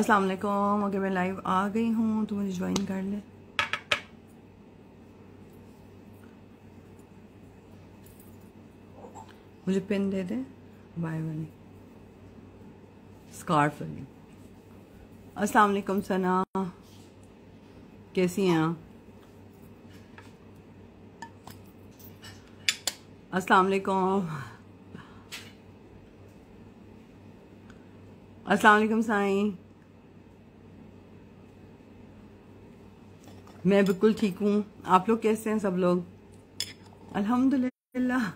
अस्सलाम वालेकुम अगर मैं लाइव आ गई हूँ तो मुझे ज्वाइन कर ले मुझे पिन दे दे बाय वाली स्कार्फ वाली अस्सलाम वालेकुम सना कैसी हैं अस्सलाम वालेकुम अस्सलाम वालेकुम साईं मैं बिल्कुल ठीक हूँ आप लोग कैसे हैं सब लोग अल्हम्दुलिल्लाह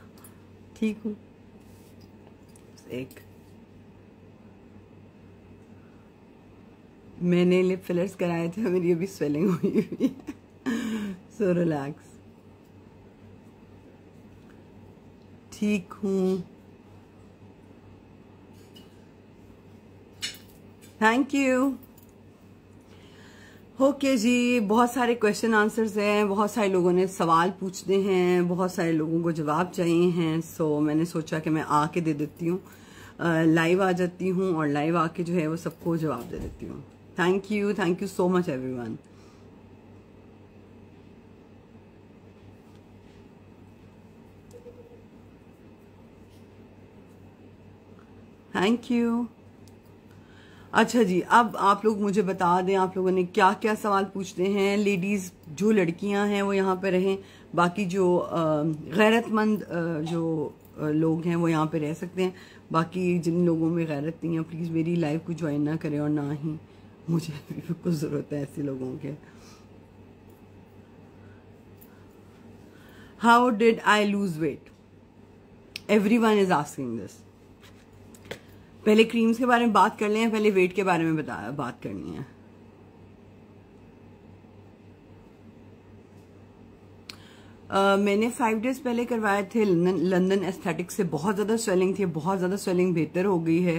ठीक हूँ एक मैंने लिप फिलर्स कराए थे मेरी अभी स्वेलिंग हुई हुई है सो रिलैक्स ठीक हूँ थैंक यू ओके okay जी बहुत सारे क्वेश्चन आंसर्स हैं बहुत सारे लोगों ने सवाल पूछने हैं बहुत सारे लोगों को जवाब चाहिए हैं सो so, मैंने सोचा कि मैं आके दे देती हूँ लाइव आ जाती हूँ और लाइव आके जो है वो सबको जवाब दे देती हूँ thank you thank you so much everyone thank you अच्छा जी अब आप लोग मुझे बता दें आप लोगों ने क्या क्या सवाल पूछते हैं लेडीज़ जो लड़कियां हैं वो यहाँ पे रहें बाकी जो गैरतमंद जो लोग हैं वो यहाँ पे रह सकते हैं बाकी जिन लोगों में गैरत नहीं है प्लीज़ मेरी लाइफ को ज्वाइन ना करें और ना ही मुझे बिल्कुल ज़रूरत है ऐसे लोगों के how did I lose weight every is asking this पहले क्रीम्स के बारे में बात कर लें या पहले वेट के बारे में बता बात करनी है Uh, मैंने फाइव डेज पहले करवाए थे लंदन एस्थेटिक से बहुत ज़्यादा स्वेलिंग थी बहुत ज़्यादा स्वेलिंग बेहतर हो गई है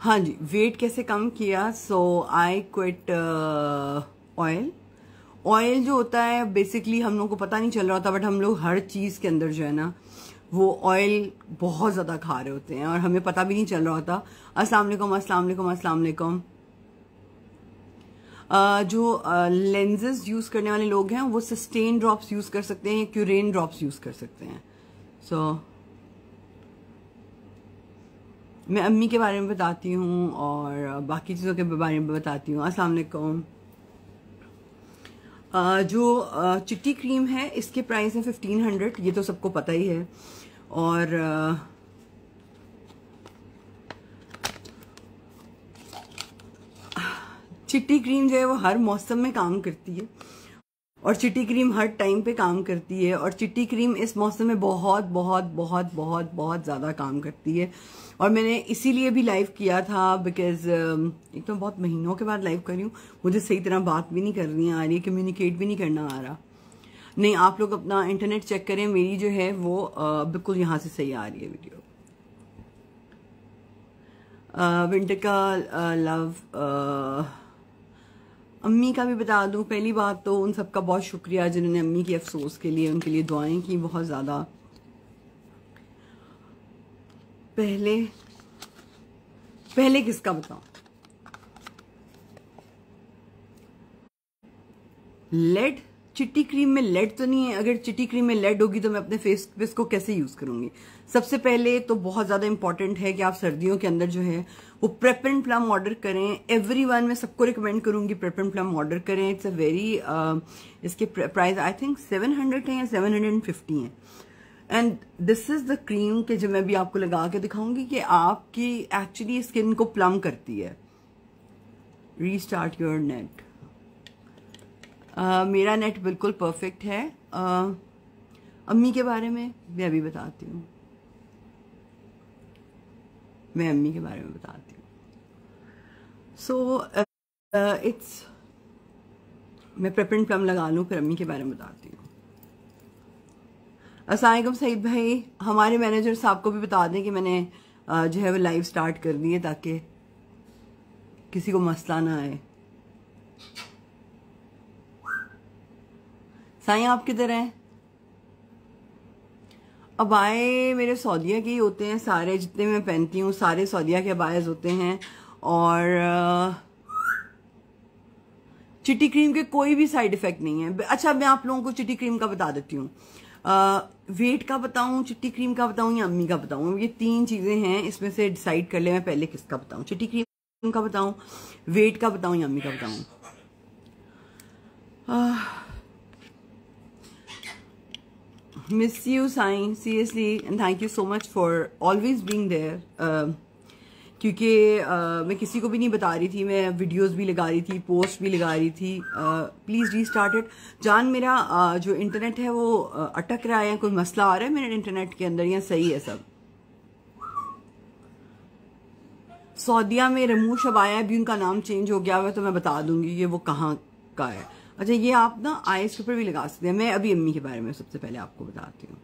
हाँ जी वेट कैसे कम किया so I quit oil oil जो होता है बेसिकली हम लोग को पता नहीं चल रहा होता बट हम लोग हर चीज़ के अंदर जो है ना वो ऑयल बहुत ज़्यादा खा रहे होते हैं और हमें पता भी नहीं चल रहा होता अस्सलाम वालेकुम अस्सलाम वालेकुम अस्सलाम वालेकुम जो लेंजेस यूज़ करने वाले लोग हैं वो सस्टेन ड्रॉप्स यूज़ कर सकते हैं क्यूरेन ड्रॉप्स यूज़ कर सकते हैं सो so, मैं अम्मी के बारे में बताती हूँ और बाकी चीज़ों के बारे में बताती हूँ अस्सलाम जो चिट्टी क्रीम है इसके प्राइस है फिफ्टीन हंड्रेड ये तो सबको पता ही है और चिट्टी क्रीम जो है वो हर मौसम में काम करती है और चिट्टी क्रीम हर टाइम पे काम करती है और चिट्टी क्रीम इस मौसम में बहुत बहुत बहुत बहुत बहुत ज़्यादा काम करती है और मैंने इसीलिए भी लाइव किया था बिकॉज um, एक तो बहुत महीनों के बाद लाइव कर रही हूँ मुझे सही तरह बात भी नहीं करनी आ रही कम्युनिकेट भी नहीं करना आ रहा नहीं आप लोग अपना इंटरनेट चेक करें मेरी जो है वो uh, बिल्कुल यहाँ से सही आ रही है वीडियो विंटर uh, का लव uh, अम्मी का भी बता दूं पहली बात तो उन सबका बहुत शुक्रिया जिन्होंने अम्मी की अफसोस के लिए उनके लिए दुआएं की बहुत ज़्यादा पहले पहले किसका बताऊं लेड चिट्टी क्रीम में लेड तो नहीं है अगर चिट्टी क्रीम में लेड होगी तो मैं अपने फेस पे इसको कैसे यूज करूंगी सबसे पहले तो बहुत ज्यादा इंपॉर्टेंट है कि आप सर्दियों के अंदर जो है वो प्रेपरेंट प्लम ऑर्डर करें एवरी वन मैं सबको रिकमेंड करूंगी प्रेपरेंट प्लम ऑर्डर करें इट्स अ वेरी इसके price I think seven hundred है या सेवन हंड्रेड एंड फिफ्टी है and this is the cream के जो मैं भी आपको लगा के दिखाऊंगी कि आपकी एक्चुअली स्किन को प्लम करती है रीस्टार्ट योर नेट मेरा नेट बिल्कुल परफेक्ट है uh, अम्मी के बारे में मैं अभी बताती हूँ मैं अम्मी के बारे में बताती हूँ सो इट्स uh, मैं प्रेपरेंट प्लम लगा लूँ फिर अम्मी के बारे में बताती हूँ असलम सईद भाई हमारे मैनेजर साहब को भी बता दें कि मैंने जो है वो लाइव स्टार्ट कर दी है ताकि किसी को मसला ना आए साई आप किधर हैं अबाए मेरे सऊदिया के ही होते हैं सारे जितने मैं पहनती हूँ सारे सऊदिया के अबायज होते हैं और चिट्टी क्रीम के कोई भी साइड इफ़ेक्ट नहीं है अच्छा मैं आप लोगों को चिट्टी क्रीम का बता देती हूँ वेट का बताऊं चिट्टी क्रीम का बताऊं या अम्मी का बताऊं ये तीन चीजें हैं इसमें से डिसाइड कर ले मैं पहले किसका बताऊं चिट्टी क्रीम का बताऊं वेट का बताऊं या अम्मी का बताऊं मिस यू साइन seriously and thank you so much for always being there क्योंकि मैं किसी को भी नहीं बता रही थी मैं वीडियोस भी लगा रही थी पोस्ट भी लगा रही थी प्लीज़ री स्टार्टेड जान मेरा आ, जो इंटरनेट है वो अटक रहा है कोई मसला आ रहा है मेरे इंटरनेट के अंदर या सही है सब सऊदिया में रमू शब आया अभी उनका नाम चेंज हो गया हुआ तो मैं बता दूंगी ये वो कहाँ का है अच्छा ये आप ना आइस के ऊपर भी लगा सकते हैं मैं अभी अम्मी के बारे में सबसे पहले आपको बताती हूँ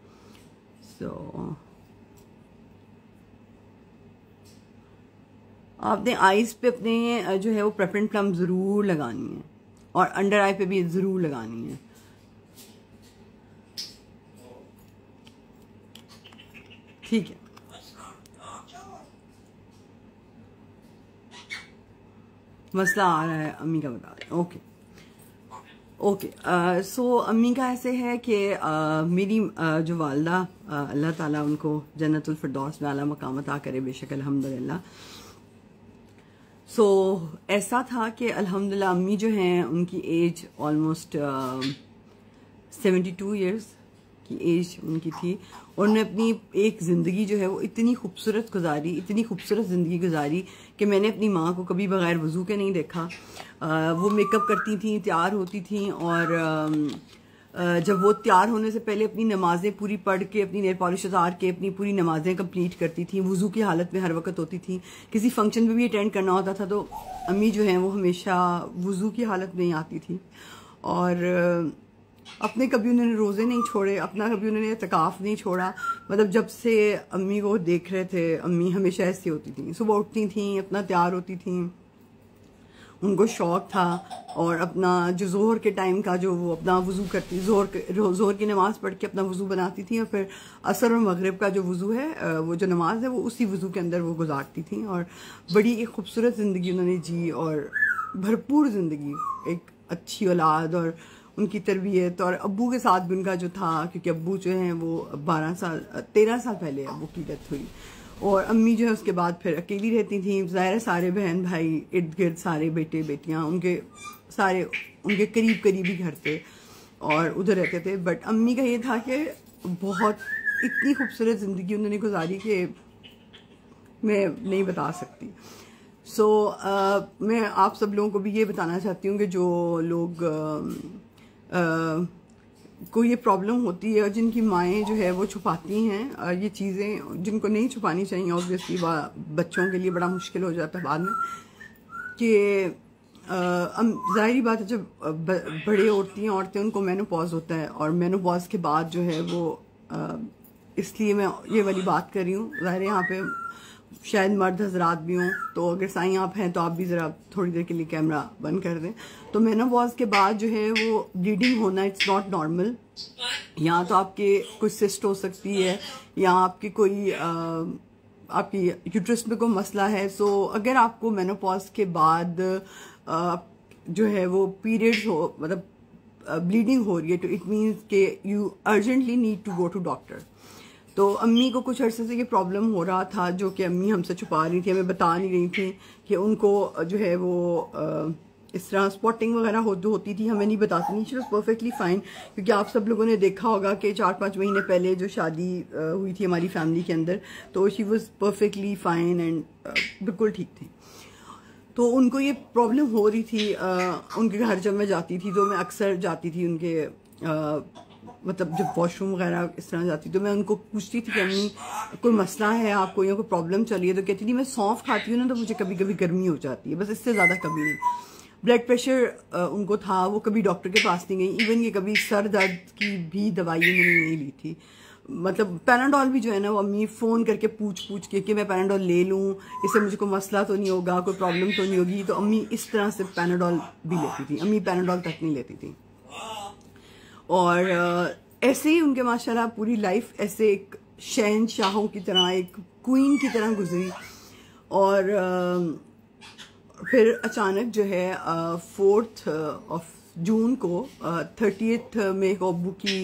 सो so, आपने आईज पे अपने जो है वो प्रेफरेंट प्लम ज़रूर लगानी है और अंडर आई पे भी ज़रूर लगानी है ठीक है मसला आ रहा है अम्मी का बता रहे ओके ओके सो अम्मी का ऐसे है कि uh, मेरी uh, जो वालदा uh, अल्लाह ताला उनको जन्नतुल फिरदौस में आला मकाम अता करे बेशक अलहमदिल्ला सो so, ऐसा था कि अल्हम्दुलिल्लाह अम्मी जो हैं उनकी age almost seventy two years की एज उनकी थी और उन्होंने अपनी एक ज़िंदगी जो है वो इतनी खूबसूरत गुजारी इतनी खूबसूरत ज़िंदगी गुजारी कि मैंने अपनी माँ को कभी बग़ैर वज़ू के नहीं देखा आ, uh, वो मेकअप करती थी तैयार होती थी और um, जब वो तैयार होने से पहले अपनी नमाजें पूरी पढ़ के अपनी नेल पॉलिश उतार के अपनी पूरी नमाजें कंप्लीट करती थी वज़ू की हालत में हर वक्त होती थी किसी फंक्शन में भी अटेंड करना होता था तो अम्मी जो हैं वो हमेशा वज़ू की हालत में ही आती थी और अपने कभी उन्होंने रोज़े नहीं छोड़े अपना कभी उन्होंने तकाफ नहीं छोड़ा मतलब जब से अम्मी को देख रहे थे अम्मी हमेशा ऐसी होती थी सुबह उठती थी अपना तैयार होती थी उनको शौक़ था और अपना जो जोहर के टाइम का जो वो अपना वज़ू करती जोहर जोहर की नमाज़ पढ़ के अपना वज़ू बनाती थी और फिर असर और मगरब का जो वज़ू है वो जो नमाज़ है वो उसी वज़ू के अंदर वो गुजारती थी और बड़ी एक खूबसूरत ज़िंदगी उन्होंने जी और भरपूर ज़िंदगी एक अच्छी औलाद और उनकी तरबियत और अबू के साथ भी उनका जो था क्योंकि अबू जो हैं वो बारह साल तेरह साल पहले अबू की डेथ हुई और अम्मी जो है उसके बाद फिर अकेली रहती थी ज़ाहिर सारे बहन भाई इर्द गिर्द सारे बेटे बेटियाँ उनके सारे उनके करीब करीब ही घर थे और उधर रहते थे बट अम्मी का ये था कि बहुत इतनी खूबसूरत ज़िंदगी उन्होंने गुजारी कि मैं नहीं बता सकती सो so, uh, मैं आप सब लोगों को भी ये बताना चाहती हूँ कि जो लोग uh, uh, को ये प्रॉब्लम होती है और जिनकी माएँ जो है वो छुपाती हैं ये चीज़ें जिनको नहीं छुपानी चाहिए ऑब्वियसली बच्चों के लिए बड़ा मुश्किल हो जाता है बाद में कि ज़ाहरी बात है जब बड़े होती हैं औरतें उनको मेनोपॉज होता है और मेनोपॉज के बाद जो है वो इसलिए मैं ये वाली बात कर रही हूँ ज़ाहिर यहाँ पे शायद मर्द हजरात भी हों तो अगर साई आप हैं तो आप भी ज़रा थोड़ी देर के लिए कैमरा बंद कर दें तो मेनावॉज के बाद जो है वो ब्लीडिंग होना इट्स नॉट नॉर्मल यहाँ तो आपके कुछ सिस्ट हो सकती है या आपकी कोई आ, आपकी यूट्रस में कोई मसला है सो so, अगर आपको मेनोपॉज के बाद आ, जो है वो पीरियड्स हो मतलब ब्लीडिंग हो रही है तो इट मीन्स के you urgently need to go to doctor तो अम्मी को कुछ अर्से से ये प्रॉब्लम हो रहा था जो कि अम्मी हमसे छुपा रही थी हमें बता नहीं रही थी कि उनको जो है वो इस तरह स्पॉटिंग वगैरह हो जो होती थी हमें नहीं बताती नहीं शी परफेक्टली फाइन क्योंकि आप सब लोगों ने देखा होगा कि चार पाँच महीने पहले जो शादी हुई थी हमारी फैमिली के अंदर तो she was perfectly fine and बिल्कुल ठीक थी तो उनको ये प्रॉब्लम हो रही थी आ, उनके घर जब मैं जाती थी तो मैं अक्सर जाती थी उनके आ, मतलब जब वॉशरूम वगैरह इस तरह जाती तो मैं उनको पूछती थी कि अम्मी कोई मसला है आपको या कोई प्रॉब्लम चल रही है तो कहती थी मैं सौंफ खाती हूँ ना तो मुझे कभी कभी गर्मी हो जाती है बस इससे ज़्यादा कभी नहीं ब्लड प्रेशर उनको था वो कभी डॉक्टर के पास नहीं गई इवन ये कभी सर दर्द की भी दवाई उन्होंने नहीं ली थी मतलब पैनाडॉल भी जो है ना वो अम्मी फ़ोन करके पूछ पूछ के कि मैं पैनाडोल ले लूँ इससे मुझे कोई मसला तो नहीं होगा कोई प्रॉब्लम तो नहीं होगी तो अम्मी इस तरह से पैनाडोल भी लेती थी अम्मी पैराडॉल तक नहीं लेती थी और ऐसे ही उनके माशाल्लाह पूरी लाइफ ऐसे एक शहनशाहों की तरह एक क्वीन की तरह गुजरी और फिर अचानक जो है फोर्थ ऑफ जून को थर्टीथ में अबू की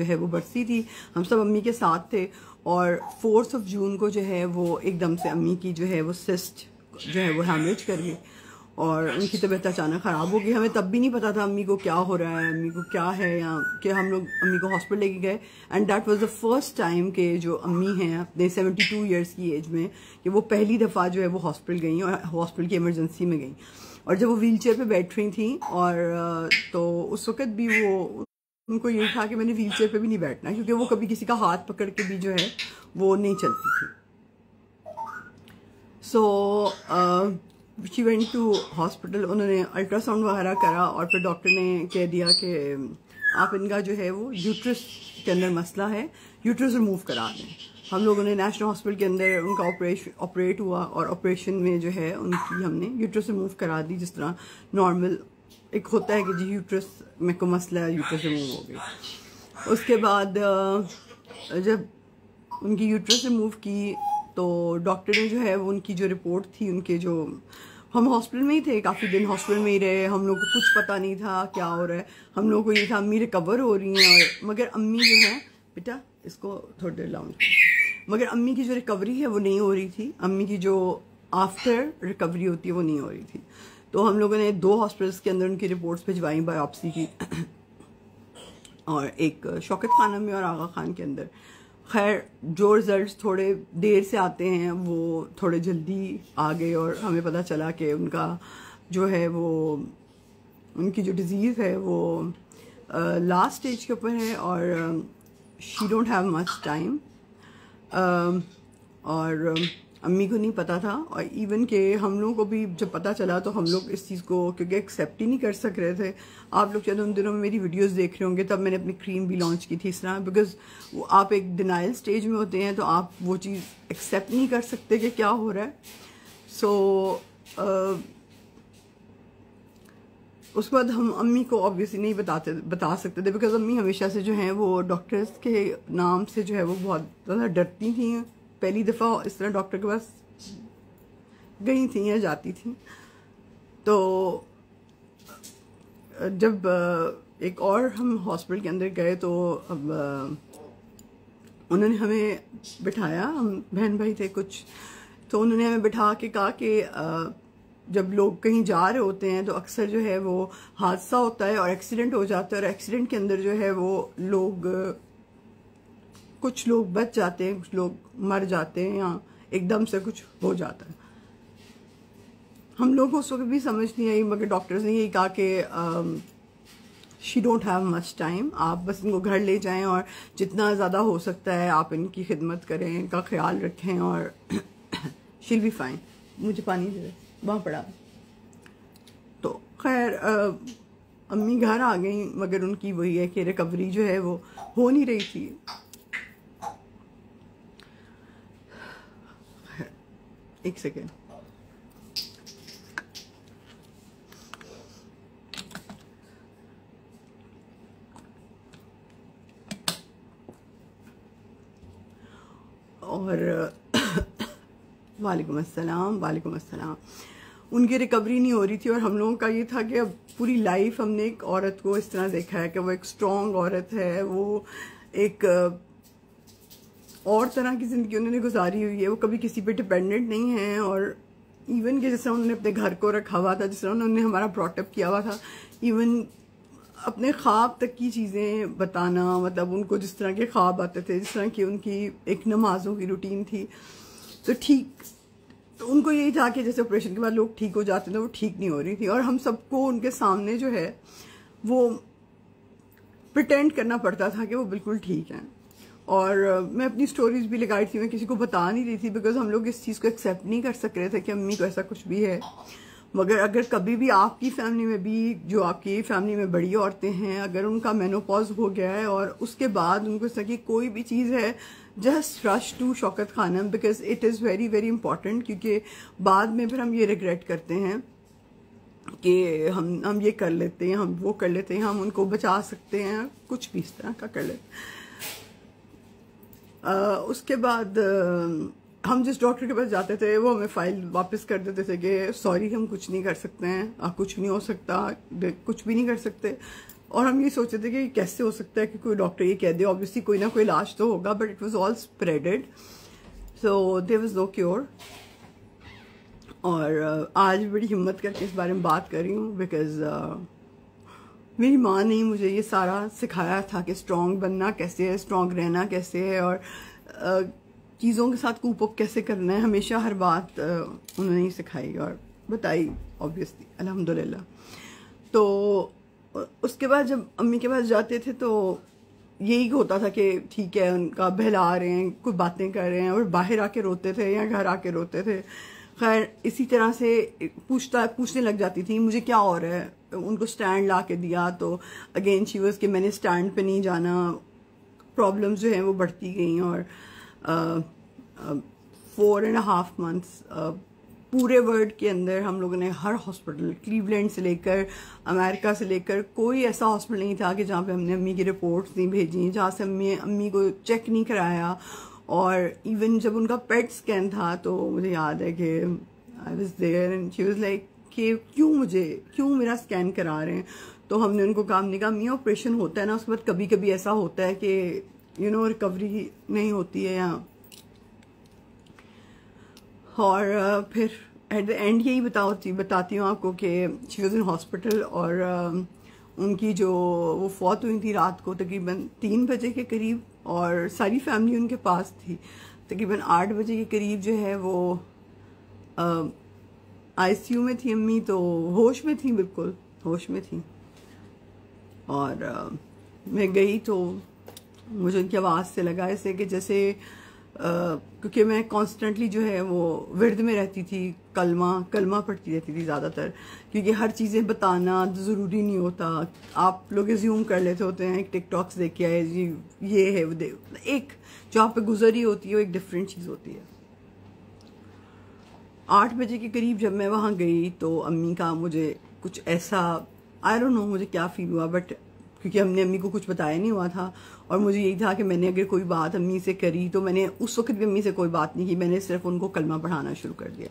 जो है वो बरसी थी हम सब अम्मी के साथ थे और फोर्थ ऑफ जून को जो है वो एकदम से अम्मी की जो है वो सिस्ट जो है वो हैमेज कर गई और उनकी तबीयत अचानक ख़राब हो गई हमें तब भी नहीं पता था अम्मी को क्या हो रहा है अम्मी को क्या है या कि हम लोग अम्मी को हॉस्पिटल लेके गए and that was the first time के जो अम्मी हैं अपने 72 इयर्स की एज में कि वो पहली दफ़ा जो है वो हॉस्पिटल गई और हॉस्पिटल की इमरजेंसी में गई और जब वो व्हील चेयर पर बैठ रही थी और तो उस वक्त भी वो उनको ये था कि मैंने व्हील चेयर पर भी नहीं बैठना क्योंकि वो कभी किसी का हाथ पकड़ के भी जो है वो नहीं चलती थी so so, uh, she went to hospital उन्होंने अल्ट्रासाउंड वगैरह करा और फिर डॉक्टर ने कह दिया कि आप इनका जो है वो यूट्रस के अंदर मसला है यूट्रस रिमूव करा दें हम लोगों ने नेशनल हॉस्पिटल के अंदर उनका ऑपरेशन ऑपरेट हुआ और ऑपरेशन में जो है उनकी हमने यूट्रस रिमूव करा दी जिस तरह नॉर्मल एक होता है कि जी यूट्रस मेरे को मसला है यूट्रस रिमूव हो गई उसके बाद जब उनकी यूट्रस रिमूव की तो डॉक्टर ने जो है वो उनकी जो रिपोर्ट थी उनके जो हम हॉस्पिटल में ही थे काफ़ी दिन हॉस्पिटल में ही रहे हम लोग को कुछ पता नहीं था क्या हो रहा है हम लोग को ये था अम्मी रिकवर हो रही हैं और मगर अम्मी जो है बेटा इसको थोड़ी देर लाऊंग मगर अम्मी की जो रिकवरी है वो नहीं हो रही थी अम्मी की जो आफ्टर रिकवरी होती है वो नहीं हो रही थी तो हम लोगों ने दो हॉस्पिटल्स के अंदर उनकी रिपोर्ट्स भिजवाई बायोप्सी की और एक शौकत खाना में और आगा खान के अंदर खैर जो रिजल्ट्स थोड़े देर से आते हैं वो थोड़े जल्दी आ गए और हमें पता चला कि उनका जो है वो उनकी जो डिज़ीज़ है वो लास्ट स्टेज के ऊपर है और she don't have much time और अम्मी को नहीं पता था और इवन के हम लोगों को भी जब पता चला तो हम लोग इस चीज़ को क्योंकि एक्सेप्ट ही नहीं कर सक रहे थे आप लोग चाहे उन दिनों में मेरी वीडियोस देख रहे होंगे तब मैंने अपनी क्रीम भी लॉन्च की थी इस तरह बिकॉज वो आप एक डिनाइल स्टेज में होते हैं तो आप वो चीज़ एक्सेप्ट नहीं कर सकते कि क्या हो रहा है सो so, uh, उसके बाद हम अम्मी को ऑब्वियसली नहीं बताते बता सकते थे बिकॉज अम्मी हमेशा से जो हैं वो डॉक्टर्स के नाम से जो है वो बहुत ज़्यादा डरती थी पहली दफ़ा इस तरह डॉक्टर के पास गई थी या जाती थी तो जब एक और हम हॉस्पिटल के अंदर गए तो अब उन्होंने हमें बिठाया हम बहन भाई थे कुछ तो उन्होंने हमें बिठा के कहा कि जब लोग कहीं जा रहे होते हैं तो अक्सर जो है वो हादसा होता है और एक्सीडेंट हो जाता है और एक्सीडेंट के अंदर जो है वो लोग कुछ लोग बच जाते हैं कुछ लोग मर जाते हैं या एकदम से कुछ हो जाता है हम लोग उस वक्त भी समझ नहीं आई मगर डॉक्टर्स ने यही कहा कि she don't have much time आप बस इनको घर ले जाएं और जितना ज़्यादा हो सकता है आप इनकी खिदमत करें इनका ख्याल रखें और शील भी फाइन मुझे पानी दे वहाँ पड़ा तो खैर uh, अम्मी घर आ गई मगर उनकी वही है कि रिकवरी जो है वो हो नहीं रही थी एक सेकेंड और वालेकुम अस्सलाम वालेकुम अस्सलाम उनकी रिकवरी नहीं हो रही थी और हम लोगों का ये था कि अब पूरी लाइफ हमने एक औरत को इस तरह देखा है कि वो एक स्ट्रॉन्ग औरत है वो एक और तरह की ज़िंदगी उन्होंने गुजारी हुई है वो कभी किसी पे डिपेंडेंट नहीं है और इवन कि जैसा उन्होंने अपने घर को रखा हुआ था जिस तरह उन्होंने हमारा ब्रॉटअप किया हुआ था इवन अपने ख्वाब तक की चीज़ें बताना मतलब उनको जिस तरह के ख्वाब आते थे जिस तरह की उनकी एक नमाजों की रूटीन थी तो ठीक तो उनको यही था कि जैसे ऑपरेशन के बाद लोग ठीक हो जाते थे वो ठीक नहीं हो रही थी और हम सबको उनके सामने जो है वो प्रटेंड करना पड़ता था कि वो बिल्कुल ठीक हैं और मैं अपनी स्टोरीज भी लगाई थी मैं किसी को बता नहीं रही थी बिकॉज हम लोग इस चीज़ को एक्सेप्ट नहीं कर सक रहे थे कि अम्मी को ऐसा कुछ भी है मगर अगर कभी भी आपकी फैमिली में भी जो आपकी फैमिली में बड़ी औरतें हैं अगर उनका मेनोपॉज हो गया है और उसके बाद उनको इस कि कोई भी चीज़ है just rush to Shaukat Khanum because it is very very important क्योंकि बाद में फिर हम ये रिग्रेट करते हैं कि हम हम ये कर लेते हैं हम वो कर लेते हैं हम उनको बचा सकते हैं कुछ भी इस तरह का कर लेते हैं आ, उसके बाद हम जिस डॉक्टर के पास जाते थे वो हमें फाइल वापस कर देते थे कि सॉरी हम कुछ नहीं कर सकते हैं आ, कुछ नहीं हो सकता कुछ भी नहीं कर सकते और हम ये सोचते थे कि कैसे हो सकता है कि कोई डॉक्टर ये कह दे ऑब्वियसली कोई ना कोई इलाज तो होगा but it was all spreaded so there was no cure और आज बड़ी हिम्मत करके इस बारे में बात कर रही हूँ बिकॉज़ मेरी माँ ने मुझे ये सारा सिखाया था कि स्ट्रांग बनना कैसे है स्ट्रांग रहना कैसे है और चीज़ों के साथ कूप अप कैसे करना है हमेशा हर बात उन्होंने ही सिखाई और बताई ऑब्वियसली अल्हम्दुलिल्लाह तो उसके बाद जब अम्मी के पास जाते थे तो यही होता था कि ठीक है उनका बहला रहे हैं कुछ बातें कर रहे हैं और बाहर आके रोते थे या घर आके रोते थे खैर इसी तरह से पूछता पूछने लग जाती थी मुझे क्या हो रहा है उनको स्टैंड ला के दिया तो अगेन शी वॉज कि मैंने स्टैंड पे नहीं जाना प्रॉब्लम जो हैं वो बढ़ती गई और फोर एंड हाफ मंथ्स पूरे वर्ल्ड के अंदर हम लोगों ने हर हॉस्पिटल क्लीवलैंड से लेकर अमेरिका से लेकर कोई ऐसा हॉस्पिटल नहीं था कि जहाँ पे हमने अम्मी की रिपोर्ट्स नहीं भेजी जहाँ से अम्मी अम्मी को चेक नहीं कराया और इवन जब उनका पेट स्कैन था तो मुझे याद है कि I was there and she was like कि क्यों मुझे क्यों मेरा स्कैन करा रहे हैं तो हमने उनको काम नहीं कहा मियाँ ऑपरेशन होता है ना उसके बाद कभी कभी ऐसा होता है कि यू नो रिकवरी नहीं होती है या और फिर एट द एंड यही बताती बताती हूँ आपको कि शी वॉज इन हॉस्पिटल और उनकी जो वो फौत हुई थी रात को तकरीबन तीन बजे के करीब और सारी फैमिली उनके पास थी तकरीबन आठ बजे के करीब जो है वो आईसीयू में थी अम्मी तो होश में थी बिल्कुल होश में थी और आ, मैं गई तो मुझे उनकी आवाज़ से लगा ऐसे कि जैसे क्योंकि मैं कॉन्स्टेंटली जो है वो विरद में रहती थी कलमा कलमा पढ़ती रहती थी ज़्यादातर क्योंकि हर चीज़ें बताना ज़रूरी नहीं होता आप लोग ज्यूम कर लेते होते हैं टिक टॉक्स देख के आए जी ये है वो एक जो आप पे गुजरी होती है वो एक डिफरेंट चीज़ होती है आठ बजे के करीब जब मैं वहाँ गई तो अम्मी का मुझे कुछ ऐसा आई डोंट नो मुझे क्या फील हुआ बट क्योंकि हमने अम्मी को कुछ बताया नहीं हुआ था और मुझे यही था कि मैंने अगर कोई बात अम्मी से करी तो मैंने उस वक्त भी अम्मी से कोई बात नहीं की मैंने सिर्फ उनको कलमा पढ़ाना शुरू कर दिया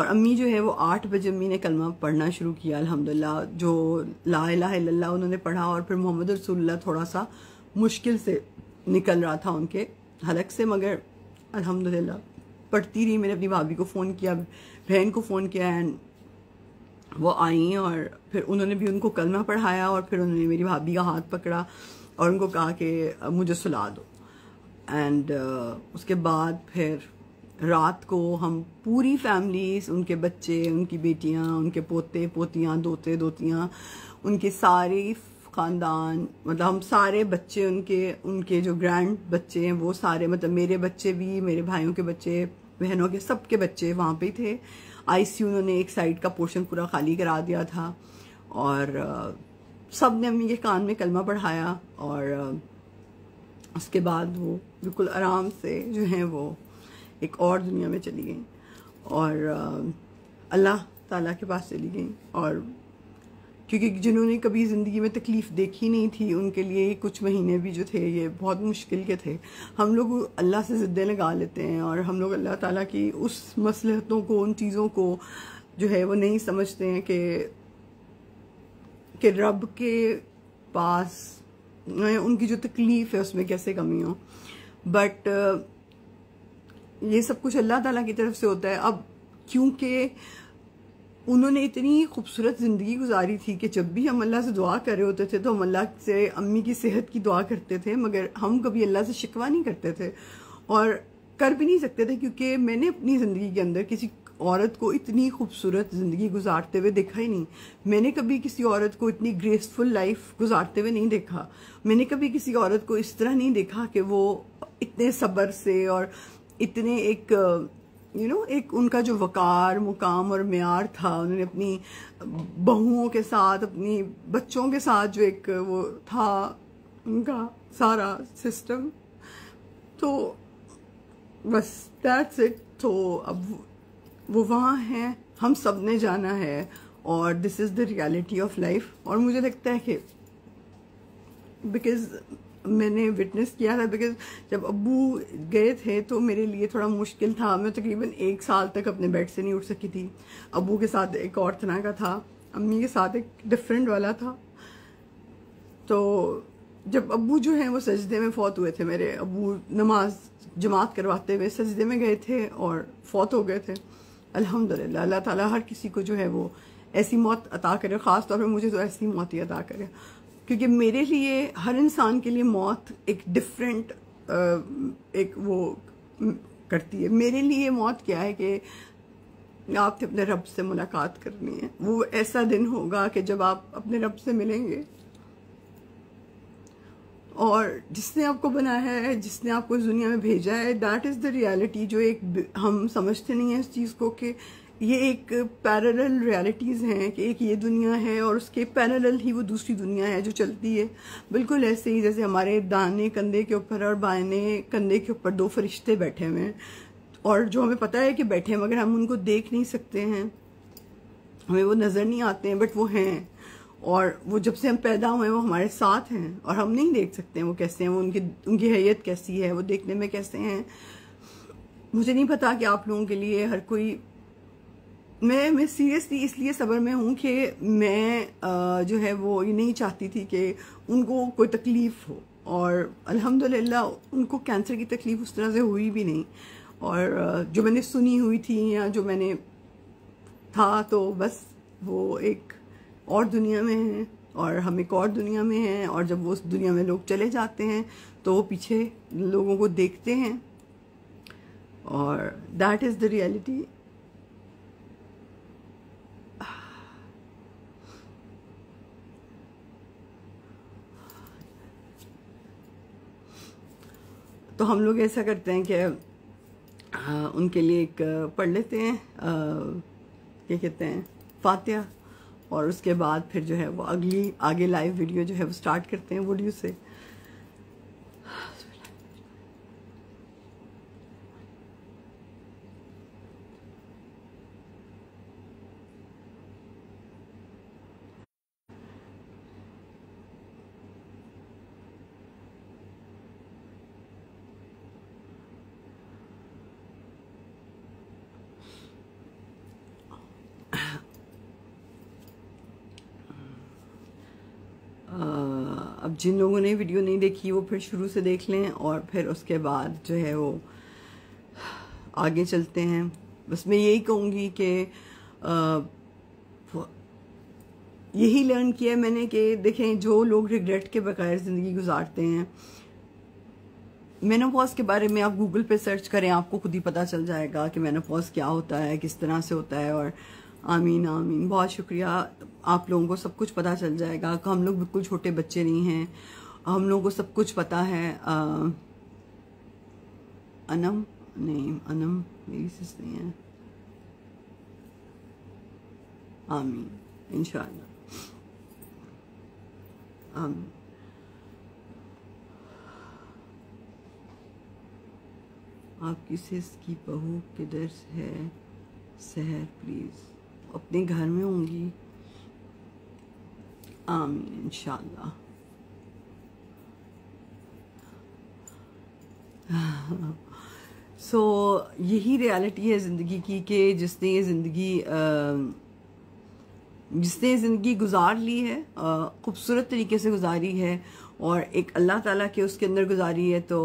और अम्मी जो है वो आठ बजे अम्मी ने कलमा पढ़ना शुरू किया अल्हम्दुलिल्लाह जो ला ला उन्होंने पढ़ा और फिर मोहम्मद रसोल्ला थोड़ा सा मुश्किल से निकल रहा था उनके हलक से मगर अल्हम्दुलिल्लाह पढ़ती रही मैंने अपनी भाभी को फ़ोन किया बहन को फ़ोन किया एंड वो आई और फिर उन्होंने भी उनको कलमा पढ़ाया और फिर उन्होंने मेरी भाभी का हाथ पकड़ा और उनको कहा कि मुझे सुला दो एंड uh, उसके बाद फिर रात को हम पूरी फैमिलीज उनके बच्चे उनकी बेटियां उनके पोते पोतियां दोते दोतियां उनके सारे ख़ानदान मतलब हम सारे बच्चे उनके उनके जो ग्रैंड बच्चे हैं वो सारे मतलब मेरे बच्चे भी मेरे भाइयों के बच्चे बहनों के सबके बच्चे वहाँ पे थे आईसीयू उन्होंने एक साइड का पोर्शन पूरा खाली करा दिया था और सब ने अम्मी के कान में कलमा पढ़ाया और उसके बाद वो बिल्कुल आराम से जो है वो एक और दुनिया में चली गई और अल्लाह ताला के पास चली गई और क्योंकि जिन्होंने कभी ज़िंदगी में तकलीफ़ देखी नहीं थी उनके लिए कुछ महीने भी जो थे ये बहुत मुश्किल के थे हम लोग अल्लाह से ज़िद्दें लगा लेते हैं और हम लोग अल्लाह ताला की उस मसलहतों को उन चीज़ों को जो है वो नहीं समझते हैं कि कि रब के पास उनकी जो तकलीफ़ है उसमें कैसे कमी हो बट ये सब कुछ अल्लाह ताला की तरफ से होता है अब क्योंकि उन्होंने इतनी खूबसूरत ज़िंदगी गुजारी थी कि जब भी हम अल्लाह से दुआ कर रहे होते थे तो हम अल्लाह से अम्मी की सेहत की दुआ करते थे मगर हम कभी अल्लाह से शिकवा नहीं करते थे और कर भी नहीं सकते थे क्योंकि मैंने अपनी ज़िंदगी के अंदर किसी औरत को इतनी खूबसूरत ज़िंदगी गुजारते हुए देखा ही नहीं मैंने कभी किसी औरत को इतनी ग्रेसफुल लाइफ गुजारते हुए नहीं देखा मैंने कभी किसी औरत को इस तरह नहीं देखा कि वो इतने सब्र से और इतने एक यू नो एक उनका जो वकार मुकाम और मैार था उन्होंने अपनी बहुओं के साथ अपनी बच्चों के साथ जो एक वो था उनका सारा सिस्टम तो बस दैट्स इट तो अब वो वहाँ हैं हम सब ने जाना है और this is the reality of life और मुझे लगता है कि बिकॉज मैंने विटनेस किया था बिकॉज जब अबू गए थे तो मेरे लिए थोड़ा मुश्किल था मैं तकरीबन एक साल तक अपने बेड से नहीं उठ सकी थी अबू के साथ एक और तरह का था अम्मी के साथ एक डिफरेंट वाला था तो जब अबू जो हैं वो सजदे में फौत हुए थे मेरे अबू नमाज जमात करवाते हुए सजदे में गए थे और फौत हो गए थे अल्हम्दुलिल्लाह अल्लाह ताला हर किसी को जो है वो ऐसी मौत अता करे ख़ास तौर पर मुझे तो ऐसी मौत ही अता करे क्योंकि मेरे लिए हर इंसान के लिए मौत एक डिफरेंट एक वो करती है मेरे लिए मौत क्या है कि आपने अपने रब से मुलाकात करनी है वो ऐसा दिन होगा कि जब आप अपने रब से मिलेंगे और जिसने आपको बनाया है जिसने आपको इस दुनिया में भेजा है दैट इज़ द रियलिटी जो एक हम समझते नहीं है इस चीज़ को कि ये एक पैरेलल रियलिटीज़ हैं कि एक ये दुनिया है और उसके पैरेलल ही वो दूसरी दुनिया है जो चलती है बिल्कुल ऐसे ही जैसे हमारे दाने कंधे के ऊपर और बाएने कंधे के ऊपर दो फरिश्ते बैठे हुए हैं और जो हमें पता है कि बैठे हैं मगर हम उनको देख नहीं सकते हैं हमें वो नज़र नहीं आते हैं बट वो हैं और वो जब से हम पैदा हुए हैं वो हमारे साथ हैं और हम नहीं देख सकते हैं वो कैसे हैं वो उनकी उनकी हैत कैसी है वो देखने में कैसे हैं मुझे नहीं पता कि आप लोगों के लिए हर कोई मैं मैं सीरियसली इसलिए सबर में हूँ कि मैं आ, जो है वो ये नहीं चाहती थी कि उनको कोई तकलीफ़ हो और अल्हम्दुलिल्लाह उनको कैंसर की तकलीफ़ उस तरह से हुई भी नहीं और जो मैंने सुनी हुई थी या जो मैंने था तो बस वो एक और दुनिया में है और हम एक और दुनिया में हैं और जब वो उस दुनिया में लोग चले जाते हैं तो वो पीछे लोगों को देखते हैं और दैट इज़ द रियलिटी तो हम लोग ऐसा करते हैं कि उनके लिए एक पढ़ लेते हैं क्या कहते हैं फातिहा और उसके बाद फिर जो है वो अगली आगे लाइव वीडियो जो है वो स्टार्ट करते हैं वीडियो से अब जिन लोगों ने वीडियो नहीं देखी वो फिर शुरू से देख लें और फिर उसके बाद जो है वो आगे चलते हैं बस मैं यही कहूँगी कि यही लर्न किया मैंने कि देखें जो लोग रिग्रेट के बगैर ज़िंदगी गुजारते हैं मेनोपॉज के बारे में आप गूगल पे सर्च करें आपको खुद ही पता चल जाएगा कि मेनोपॉज क्या होता है किस तरह से होता है और आमीन आमीन बहुत शुक्रिया आप लोगों को सब कुछ पता चल जाएगा हम लोग बिल्कुल छोटे बच्चे नहीं हैं हम लोगों को सब कुछ पता है आ, अनम नहीं अनम मेरी सिस नहीं है आमीन इंशाल्लाह आमीन आपकी सिस की बहू किधर है शहर प्लीज़ अपने घर में होंगी आमीन इंशाल्लाह सो यही रियलिटी है ज़िंदगी की कि जिसने ये ज़िंदगी जिसने ज़िंदगी गुजार ली है खूबसूरत तरीके से गुजारी है और एक अल्लाह ताला के उसके अंदर गुजारी है तो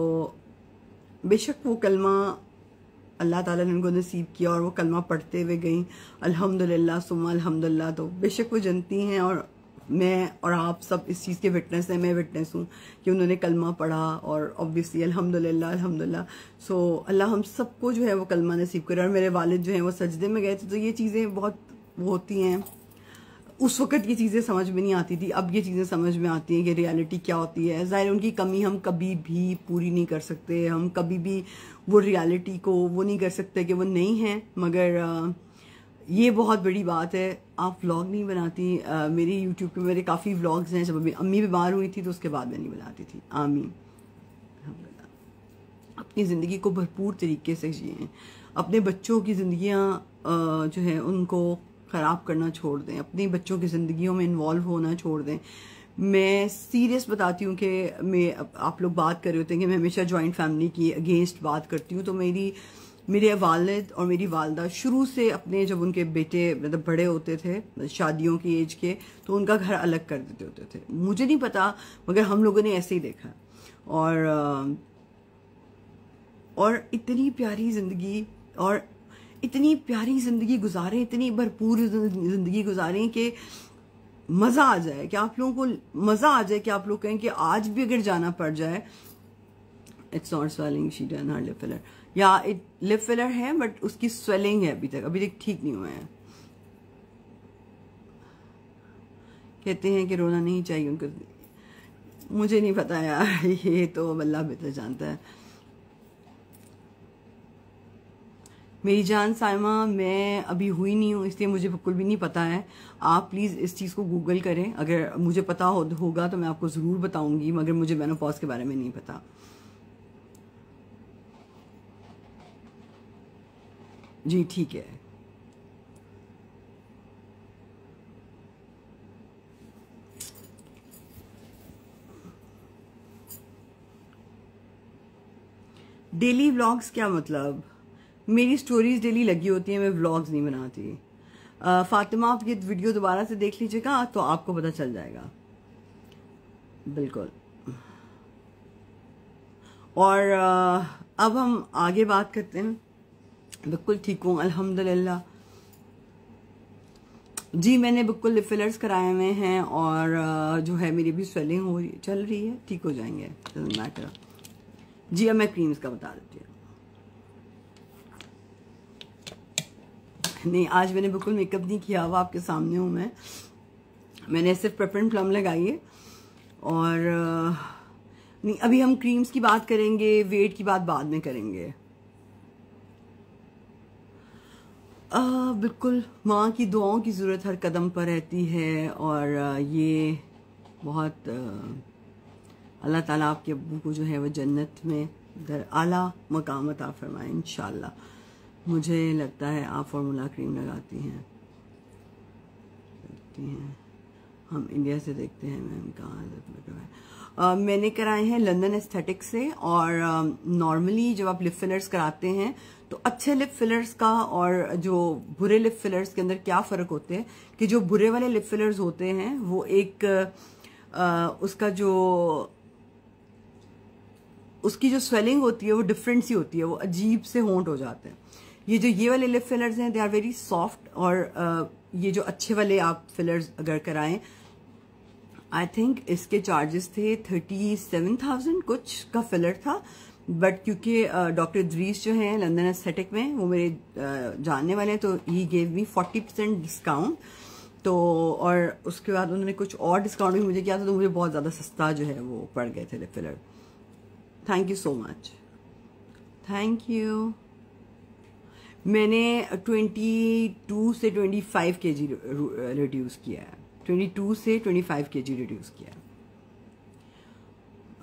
बेशक वो कलमा अल्लाह ताला ने उनको नसीब किया और वो कलमा पढ़ते हुए गई अल्हम्दुलिल्लाह सुमा अल्हम्दुलिल्लाह तो बेशक वो जनती हैं और मैं और आप सब इस चीज़ के विटनेस हैं मैं विटनेस हूँ कि उन्होंने कलमा पढ़ा और ऑब्वियसली अल्हम्दुलिल्लाह अल्हम्दुलिल्लाह सो अल्लाह हम सबको जो है वो कलमा नसीब करे और मेरे वालिद जो हैं वो सजदे में गए थे तो ये चीज़ें बहुत होती हैं उस वक्त ये चीज़ें समझ में नहीं आती थी अब ये चीज़ें समझ में आती हैं कि रियलिटी क्या होती है ज़ाहिर उनकी कमी हम कभी भी पूरी नहीं कर सकते हम कभी भी वो रियलिटी को वो नहीं कर सकते कि वो नहीं है मगर ये बहुत बड़ी बात है आप व्लॉग नहीं बनाती आ, मेरे यूट्यूब पे मेरे काफ़ी व्लॉग्स हैं जब अम्मी बीमार हुई थी तो उसके बाद मैं नहीं बनाती थी आमीन अपनी ज़िंदगी को भरपूर तरीके से जिए अपने बच्चों की ज़िंदियाँ जो है उनको ख़राब करना छोड़ दें अपने बच्चों की ज़िंदगियों में इन्वॉल्व होना छोड़ दें मैं सीरियस बताती हूँ कि मैं आप लोग बात कर रहे होते हैं कि मैं हमेशा जॉइंट फैमिली की अगेंस्ट बात करती हूँ तो मेरी मेरे वालद और मेरी वालदा शुरू से अपने जब उनके बेटे मतलब बड़े होते थे शादियों की एज के तो उनका घर अलग कर देते होते थे मुझे नहीं पता मगर हम लोगों ने ऐसे ही देखा और और इतनी प्यारी ज़िंदगी और इतनी प्यारी ज़िंदगी गुजारें इतनी भरपूर ज़िंदगी गुजारें कि मज़ा आ जाए कि आप लोगों को मज़ा आ जाए कि आप लोग कहें कि आज भी अगर जाना पड़ जाए it's not swelling she done lip filler या इट लिप फिलर है बट उसकी स्वेलिंग है अभी तक अभी तक ठीक नहीं हुए हैं कहते हैं कि रोना नहीं चाहिए उनको मुझे नहीं पता यार ये तो अल्लाह बेहतर जानता है मेरी जान साइमा मैं अभी हुई नहीं हूँ इसलिए मुझे बिल्कुल भी नहीं पता है आप प्लीज़ इस चीज़ को गूगल करें अगर मुझे पता हो, होगा तो मैं आपको ज़रूर बताऊंगी मगर मुझे मैनोपॉज के बारे में नहीं पता जी ठीक है डेली व्लॉग्स क्या मतलब मेरी स्टोरीज डेली लगी होती है मैं व्लॉग्स नहीं बनाती आ, फातिमा आप ये वीडियो दोबारा से देख लीजिएगा तो आपको पता चल जाएगा बिल्कुल और आ, अब हम आगे बात करते हैं बिल्कुल ठीक हूँ अल्हम्दुलिल्लाह जी मैंने बिल्कुल फिलर्स कराए हुए हैं और जो है मेरी भी स्वेलिंग हो चल रही है ठीक हो जाएंगे मैटर जी अब मैं क्रीम्स का बता देती हूँ नहीं आज मैंने बिल्कुल मेकअप नहीं किया हुआ आपके सामने हूँ मैं मैंने सिर्फ प्रेपरेंट प्लम लगाई है और नहीं अभी हम क्रीम्स की बात करेंगे वेट की बात बाद में करेंगे हाँ, बिल्कुल माँ की दुआओं की ज़रूरत हर कदम पर रहती है और ये बहुत अल्लाह ताला आपके अबू को जो है वह जन्नत में दर आला मकाम अता फरमाए इन मुझे लगता है आप फार्मूला क्रीम लगाती हैं करती हैं हम इंडिया से देखते हैं मैम कहाँ मैंने कराए हैं लंदन एस्थेटिक से और नॉर्मली जब आप लिप फिलर्स कराते हैं तो अच्छे लिप फिलर्स का और जो बुरे लिप फिलर्स के अंदर क्या फ़र्क होते हैं कि जो बुरे वाले लिप फिलर्स होते हैं वो एक आ, उसका जो उसकी जो स्वेलिंग होती है वो डिफरेंट सी होती है वो अजीब से होंट हो जाते हैं ये जो ये वाले लिप फिलर्स हैं दे आर वेरी सॉफ्ट और आ, ये जो अच्छे वाले आप फिलर्स अगर कराएं आई थिंक इसके चार्जेस थे थर्टी सेवन थाउजेंड कुछ का फिलर था बट क्योंकि डॉक्टर द्रीस जो हैं लंदन एस्थेटिक में वो मेरे जानने वाले हैं तो he gave me forty percent discount तो और उसके बाद उन्होंने कुछ और डिस्काउंट भी मुझे किया था तो मुझे बहुत ज़्यादा सस्ता जो है वो पड़ गए थे filler thank you so much thank you मैंने 22 से 25 केजी रिड्यूस किया है 22 से 25 केजी रिड्यूस किया है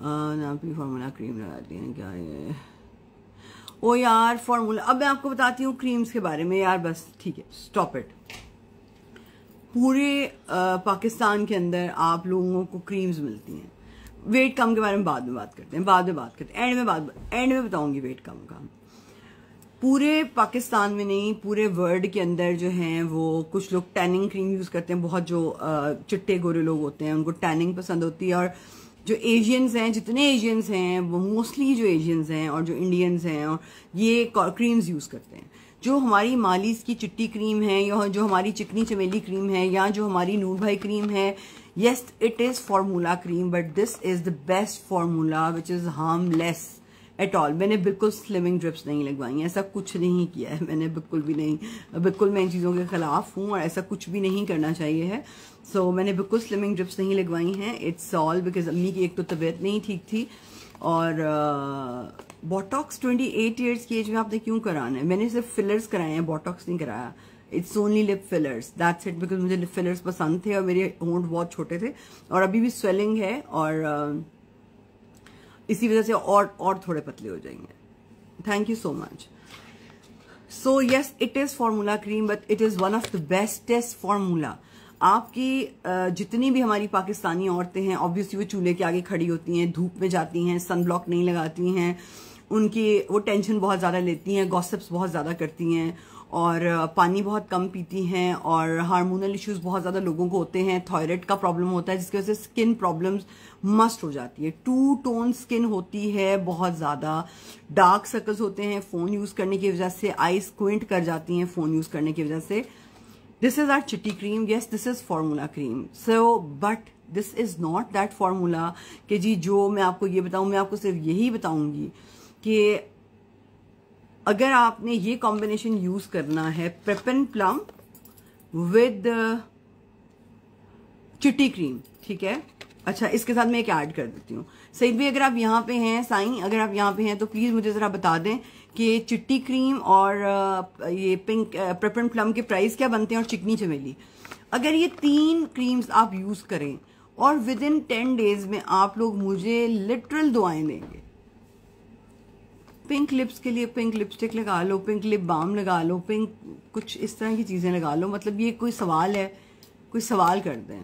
नापी फार्मूला क्रीम लगाती हैं क्या ये ओ यार फार्मूला अब मैं आपको बताती हूँ क्रीम्स के बारे में यार बस ठीक है स्टॉप इट पूरे पाकिस्तान के अंदर आप लोगों को क्रीम्स मिलती हैं वेट कम के बारे में बाद में बात करते हैं बाद में बात करते हैं एंड में बात एंड में बताऊंगी वेट कम का पूरे पाकिस्तान में नहीं पूरे वर्ल्ड के अंदर जो हैं वो कुछ लोग टैनिंग क्रीम यूज़ करते हैं बहुत जो चिट्टे गोरे लोग होते हैं उनको टैनिंग पसंद होती है और जो एशियंस हैं जितने एशियंस हैं वो मोस्टली जो एशियंस हैं और जो इंडियंस हैं और ये क्रीम्स यूज़ करते हैं जो हमारी मालिस की चिट्टी क्रीम है या जो हमारी चिकनी चमेली क्रीम है या जो हमारी नूर भाई क्रीम है yes it is formula cream but this is the best formula which is harmless at all मैंने बिल्कुल स्लिमिंग ड्रिप्स नहीं लगवाई ऐसा कुछ नहीं किया है मैंने बिल्कुल भी नहीं बिल्कुल मैं इन चीज़ों के खिलाफ हूँ और ऐसा कुछ भी नहीं करना चाहिए है सो so, मैंने बिल्कुल स्लिमिंग ड्रिप्स नहीं लगवाई हैं इट्स ऑल बिकॉज अम्मी की एक तो तबीयत नहीं ठीक थी और बॉटॉक्स ट्वेंटी एट ईयर्स की एज में आपने क्यों कराना है मैंने सिर्फ फिलर्स कराए हैं बॉटॉक्स नहीं कराया it's only lip fillers that's it because मुझे लिप फिलर्स पसंद थे और मेरे होंड बहुत छोटे थे और अभी भी स्वेलिंग है और uh, इसी वजह से और और थोड़े पतले हो जाएंगे thank you so much so yes it is formula cream but it is one of the bestest formula आपकी जितनी भी हमारी पाकिस्तानी औरतें हैं ऑब्वियसली वो चूल्हे के आगे खड़ी होती हैं धूप में जाती हैं सन ब्लॉक नहीं लगाती हैं उनकी वो टेंशन बहुत ज़्यादा लेती हैं गॉसिप्स बहुत ज़्यादा करती हैं और पानी बहुत कम पीती हैं और हार्मोनल इश्यूज बहुत ज़्यादा लोगों को होते हैं थायराइड का प्रॉब्लम होता है जिसकी वजह से स्किन प्रॉब्लम्स मस्ट हो जाती है टू टोन स्किन होती है बहुत ज़्यादा डार्क सर्कल्स होते हैं फ़ोन यूज़ करने की वजह से आईज क्विंट कर जाती हैं फ़ोन यूज़ करने की वजह से this is our Chitti cream yes this is formula cream so but this is not that formula कि जी जो मैं आपको ये बताऊं मैं आपको सिर्फ यही बताऊंगी कि अगर आपने ये कॉम्बिनेशन यूज़ करना है पेपन प्लम विद चिट्टी क्रीम ठीक है अच्छा इसके साथ मैं एक ऐड कर देती हूँ सही भी अगर आप यहाँ पे हैं साईं अगर आप यहाँ पे हैं तो प्लीज़ मुझे ज़रा बता दें कि चिट्टी क्रीम और ये पिंक प्रेपन प्लम के प्राइस क्या बनते हैं और चिकनी चमेली अगर ये तीन क्रीम्स आप यूज़ करें और विद इन टेन डेज में आप लोग मुझे लिटरल दुआएं देंगे पिंक लिप्स के लिए पिंक लिपस्टिक लगा लो पिंक लिप बाम लगा लो पिंक कुछ इस तरह की चीज़ें लगा लो मतलब ये कोई सवाल है कोई सवाल कर दें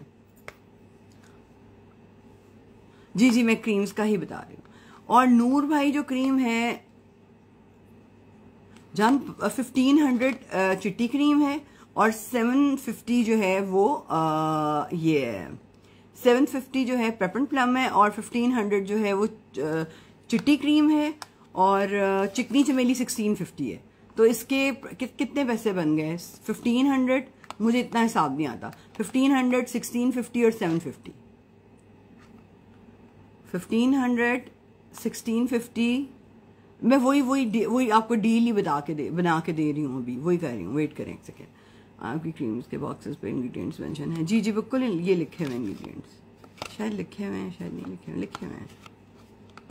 जी जी मैं क्रीम्स का ही बता रही हूँ और नूर भाई जो क्रीम है जहाँ फिफ्टीन हंड्रेड चिट्टी क्रीम है और सेवन फिफ्टी जो है वो आ, ये सेवन फिफ्टी जो है पेपन प्लम है और फिफ्टीन हंड्रेड जो है वो चिट्टी क्रीम है और चिकनी चमेली सिक्सटीन फिफ्टी है तो इसके कि, कितने पैसे बन गए फिफ्टीन हंड्रेड मुझे इतना हिसाब नहीं आता फिफ्टीन हंड्रेड सिक्सटीन फिफ्टी और seven fifty fifteen hundred sixteen fifty मैं वही वही वही आपको डील ही बता के दे बना के दे रही हूँ अभी वही कह रही हूँ वेट करें एक सेकेंड आपकी क्रीम्स के बॉक्सेस पे इंग्रेडिएंट्स मेंशन है जी जी बिल्कुल ये लिखे हुए इंग्रेडिएंट्स शायद लिखे हुए हैं शायद नहीं लिखे हुए लिखे हुए हैं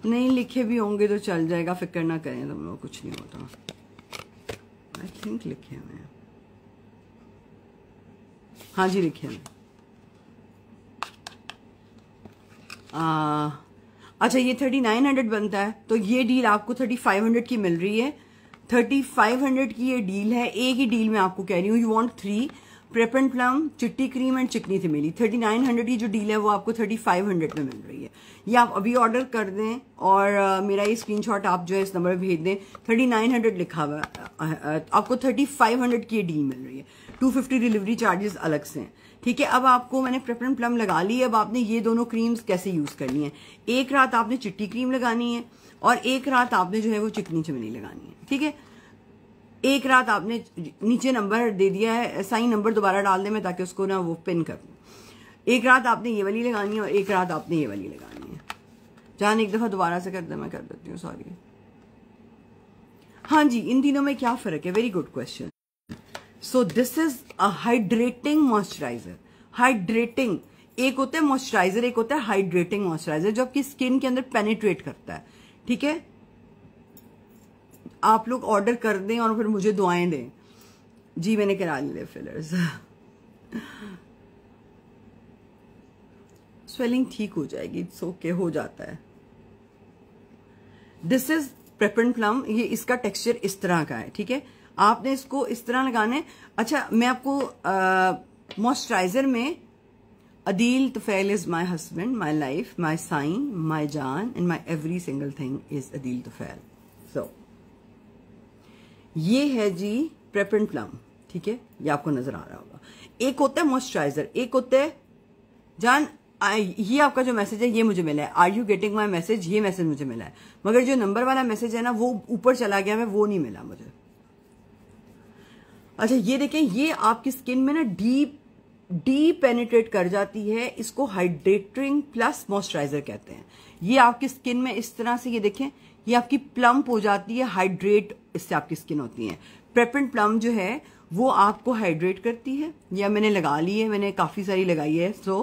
नहीं लिखे भी होंगे तो चल जाएगा फिक्र ना करें तुम तो लोग कुछ नहीं होता आई थिंक लिखे हुए हैं हाँ जी लिखे हुए अच्छा ये थर्टी नाइन हंड्रेड बनता है तो ये डील आपको थर्टी फाइव हंड्रेड की मिल रही है थर्टी फाइव हंड्रेड की ये डील है एक ही डील में आपको कह रही हूँ यू वॉन्ट थ्री प्रेपन plum Chitti cream and Chikni मिली थर्टी नाइन हंड्रेड की जो डील है वो आपको थर्टी फाइव हंड्रेड में मिल रही है ये आप अभी ऑर्डर कर दें और uh, मेरा ये स्क्रीनशॉट आप जो है इस नंबर पर भेज दें थर्टी नाइन हंड्रेड लिखा हुआ आपको थर्टी फाइव हंड्रेड की ये डील मिल रही है टू फिफ्टी डिलीवरी चार्जेस अलग से हैं ठीक है अब आपको मैंने प्रेफरेंट प्लम लगा ली है अब आपने ये दोनों क्रीम्स कैसे यूज करनी है एक रात आपने चिट्टी क्रीम लगानी है और एक रात आपने जो है वो चिकनी चमनी लगानी है ठीक है एक रात आपने नीचे नंबर दे दिया है साइन नंबर दोबारा डाल दे मैं ताकि उसको ना वो पिन कर दूँ एक रात आपने ये वाली लगानी है और एक रात आपने ये वाली लगानी है जान एक दफ़ा दोबारा से कर दे मैं कर देती हूँ सॉरी हाँ जी इन तीनों में क्या फ़र्क है very good question so this is a hydrating moisturizer hydrating एक होता है मॉइस्चराइजर एक होता है हाइड्रेटिंग मॉइस्चराइजर जो आपकी स्किन के अंदर पेनिट्रेट करता है ठीक है आप लोग ऑर्डर कर दें और फिर मुझे दुआएं दें जी मैंने करा लिया फिलर्स स्वेलिंग ठीक हो जाएगी इट्स ओके okay, हो जाता है दिस इज प्रेपन प्लम ये इसका टेक्सचर इस तरह का है ठीक है आपने इसको इस तरह लगाने अच्छा मैं आपको मॉइस्चराइजर में Adeel Tufail is my husband my life my साइन माई जान and my every single thing is Adeel Tufail so ये है जी प्रेपरेंट प्लम ठीक है ये आपको नजर आ रहा होगा एक होता है मॉइस्चराइजर एक होता है जान ये आपका जो मैसेज है ये मुझे मिला है are you getting my message ये मैसेज मुझे मिला है मगर जो नंबर वाला मैसेज है ना वो ऊपर चला गया मैं वो नहीं मिला मुझे अच्छा ये देखें ये आपकी स्किन में ना डीप डीप पेनिट्रेट कर जाती है इसको हाइड्रेटिंग प्लस मॉइस्चराइजर कहते हैं ये आपकी स्किन में इस तरह से ये देखें ये आपकी प्लम्प हो जाती है हाइड्रेट इससे आपकी स्किन होती है प्रेपेंट प्लम जो है वो आपको हाइड्रेट करती है या मैंने लगा ली है मैंने काफ़ी सारी लगाई है सो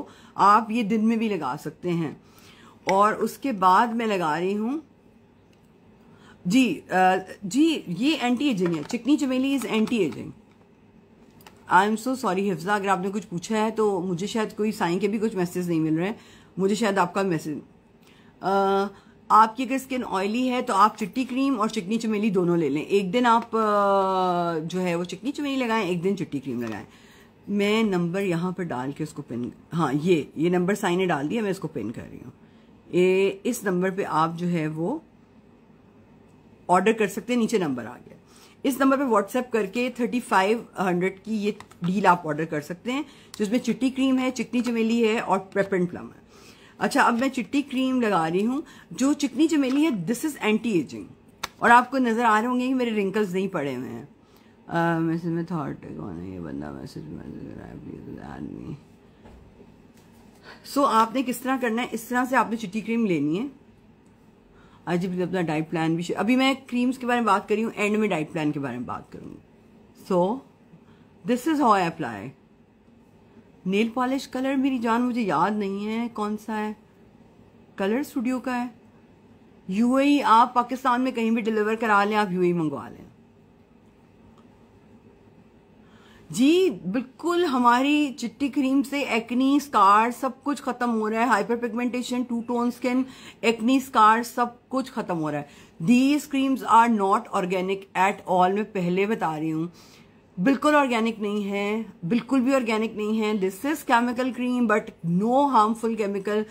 आप ये दिन में भी लगा सकते हैं और उसके बाद मैं लगा रही हूं जी आ, जी ये एंटी एजिंग है Chikni Chameli is anti aging I am so sorry Hifza अगर आपने कुछ पूछा है तो मुझे शायद कोई साइन के भी कुछ मैसेज नहीं मिल रहे हैं मुझे शायद आपका मैसेज आपकी अगर स्किन ऑयली है तो आप चिट्टी क्रीम और चिकनी चमेली दोनों ले लें एक दिन आप जो है वो चिकनी चमेली लगाएं एक दिन चिट्टी क्रीम लगाएं मैं नंबर यहाँ पर डाल के उसको पिन हाँ ये ये नंबर साइन ने डाल दिया मैं इसको पिन कर रही हूँ ये इस नंबर पे आप जो है वो ऑर्डर कर सकते हैं नीचे नंबर आ गया इस नंबर पे व्हाट्सएप करके 3500 की ये डील आप ऑर्डर कर सकते हैं जिसमें चिट्टी क्रीम है चिकनी चमेली है और प्रेपेंट प्लम है अच्छा अब मैं चिट्टी क्रीम लगा रही हूँ जो चिकनी चमेली है दिस इज एंटी एजिंग और आपको नजर आ रहे होंगे कि मेरे रिंकल्स नहीं पड़े हुए हैं मैसेज में थॉट कौन है ये बंदा मैसेज आदमी सो आपने किस तरह करना है इस तरह से आपने चिट्टी क्रीम लेनी है आज भी अपना डाइट प्लान भी अभी मैं क्रीम्स के बारे में बात करी हूँ एंड में डाइट प्लान के बारे में बात करूंगी so this is how I apply nail polish colour मेरी जान मुझे याद नहीं है कौन सा है कलर स्टूडियो का है यूएई आप पाकिस्तान में कहीं भी डिलीवर करा लें आप यूएई मंगवा लें जी बिल्कुल हमारी चिट्टी क्रीम से एक्नी स्कार सब कुछ खत्म हो रहा है hyper pigmentation two tone skin acne scar सब कुछ खत्म हो रहा है these creams are not organic at all मैं पहले बता रही हूँ बिल्कुल ऑर्गेनिक नहीं है बिल्कुल भी ऑर्गेनिक नहीं है this is chemical cream but no harmful chemical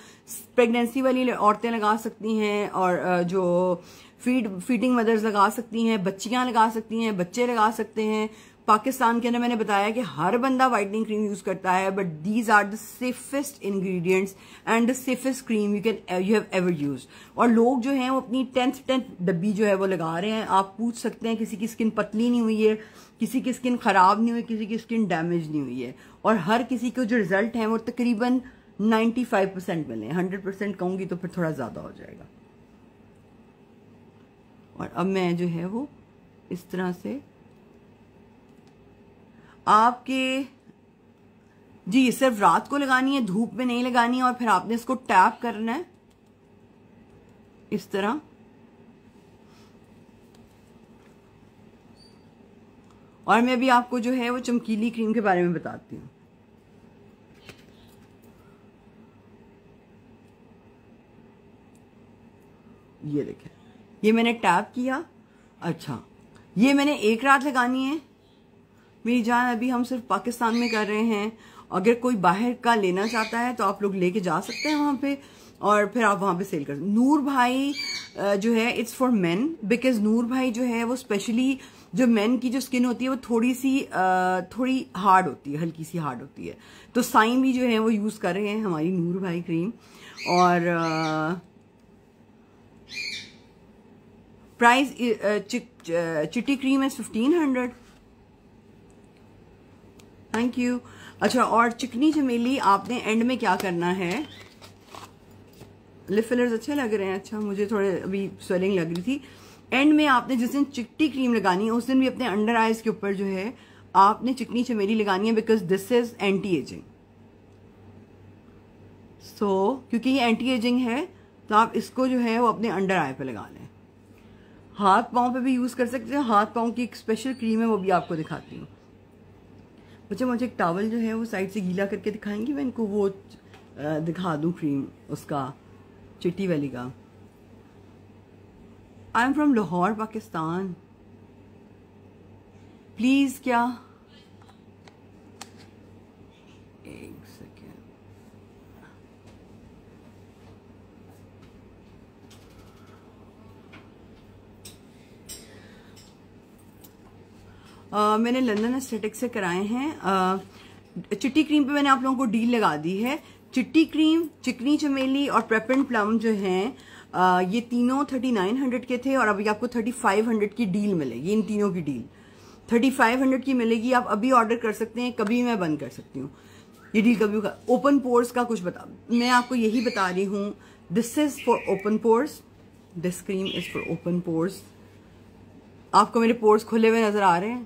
pregnancy वाली औरतें लगा सकती हैं और जो फीड फीडिंग मदर्स लगा सकती हैं बच्चियां लगा सकती हैं बच्चे लगा सकते हैं पाकिस्तान के अंदर मैंने बताया कि हर बंदा वाइटनिंग क्रीम यूज करता है but these are the safest ingredients and the safest cream you can you have ever use और लोग जो हैं वो अपनी टेंथ टेंथ डब्बी जो है वो लगा रहे हैं आप पूछ सकते हैं किसी की स्किन पतली नहीं हुई है किसी की स्किन खराब नहीं हुई किसी की स्किन डैमेज नहीं हुई है और हर किसी के जो रिजल्ट हैं वो तकरीबन नाइन्टी परसेंट मिले हैं परसेंट तो फिर थोड़ा ज़्यादा हो जाएगा और अब मैं जो है वो इस तरह से आपके जी सिर्फ रात को लगानी है धूप में नहीं लगानी है और फिर आपने इसको टैप करना है इस तरह और मैं अभी आपको जो है वो चमकीली क्रीम के बारे में बताती हूँ ये देखें ये मैंने टैप किया अच्छा ये मैंने एक रात लगानी है मेरी जान अभी हम सिर्फ पाकिस्तान में कर रहे हैं अगर कोई बाहर का लेना चाहता है तो आप लोग लेके जा सकते हैं वहाँ पे और फिर आप वहाँ पे सेल कर नूर भाई जो है it's for men because Noor Bhai जो है वो स्पेशली जो मेन की जो स्किन होती है वो थोड़ी सी थोड़ी हार्ड होती है हल्की सी हार्ड होती है तो साइन भी जो है वो यूज़ कर रहे हैं हमारी नूर भाई क्रीम और प्राइस चिट्टी क्रीम है फिफ्टीन हंड्रेड थैंक यू अच्छा और चिकनी चमेली आपने एंड में क्या करना है लिप फिलर्स अच्छे लग रहे हैं अच्छा मुझे थोड़े अभी स्वेलिंग लग रही थी एंड में आपने जिस दिन चिट्टी क्रीम लगानी है उस दिन भी अपने अंडर आईज के ऊपर जो है आपने चिकनी चमेली लगानी है because this is anti aging so क्योंकि ये एंटी एजिंग है तो आप इसको जो है वो अपने अंडर आई पे लगा लें हाथ पाओ पे भी यूज़ कर सकते हैं हाथ पाओ की एक स्पेशल क्रीम है वो भी आपको दिखाती हूँ अच्छा मुझे एक टावल जो है वो साइड से गीला करके दिखाएंगी मैं इनको वो दिखा दूँ क्रीम उसका चिट्टी वैली का I am from Lahore Pakistan please क्या एक आ, मैंने लंदन एस्थेटिक से कराए हैं चिट्टी क्रीम पे मैंने आप लोगों को डील लगा दी है चिट्टी क्रीम चिकनी चमेली और प्रेपेंट प्लम जो हैं आ, ये तीनों थर्टी नाइन हंड्रेड के थे और अभी आपको थर्टी फाइव हंड्रेड की डील मिलेगी इन तीनों की डील थर्टी फाइव हंड्रेड की मिलेगी आप अभी ऑर्डर कर सकते हैं कभी मैं बंद कर सकती हूँ ये डील कभी ओपन पोर्स का कुछ बता मैं आपको यही बता रही हूँ this is for open pores this cream is for open pores आपको मेरे पोर्स खुले हुए नजर आ रहे हैं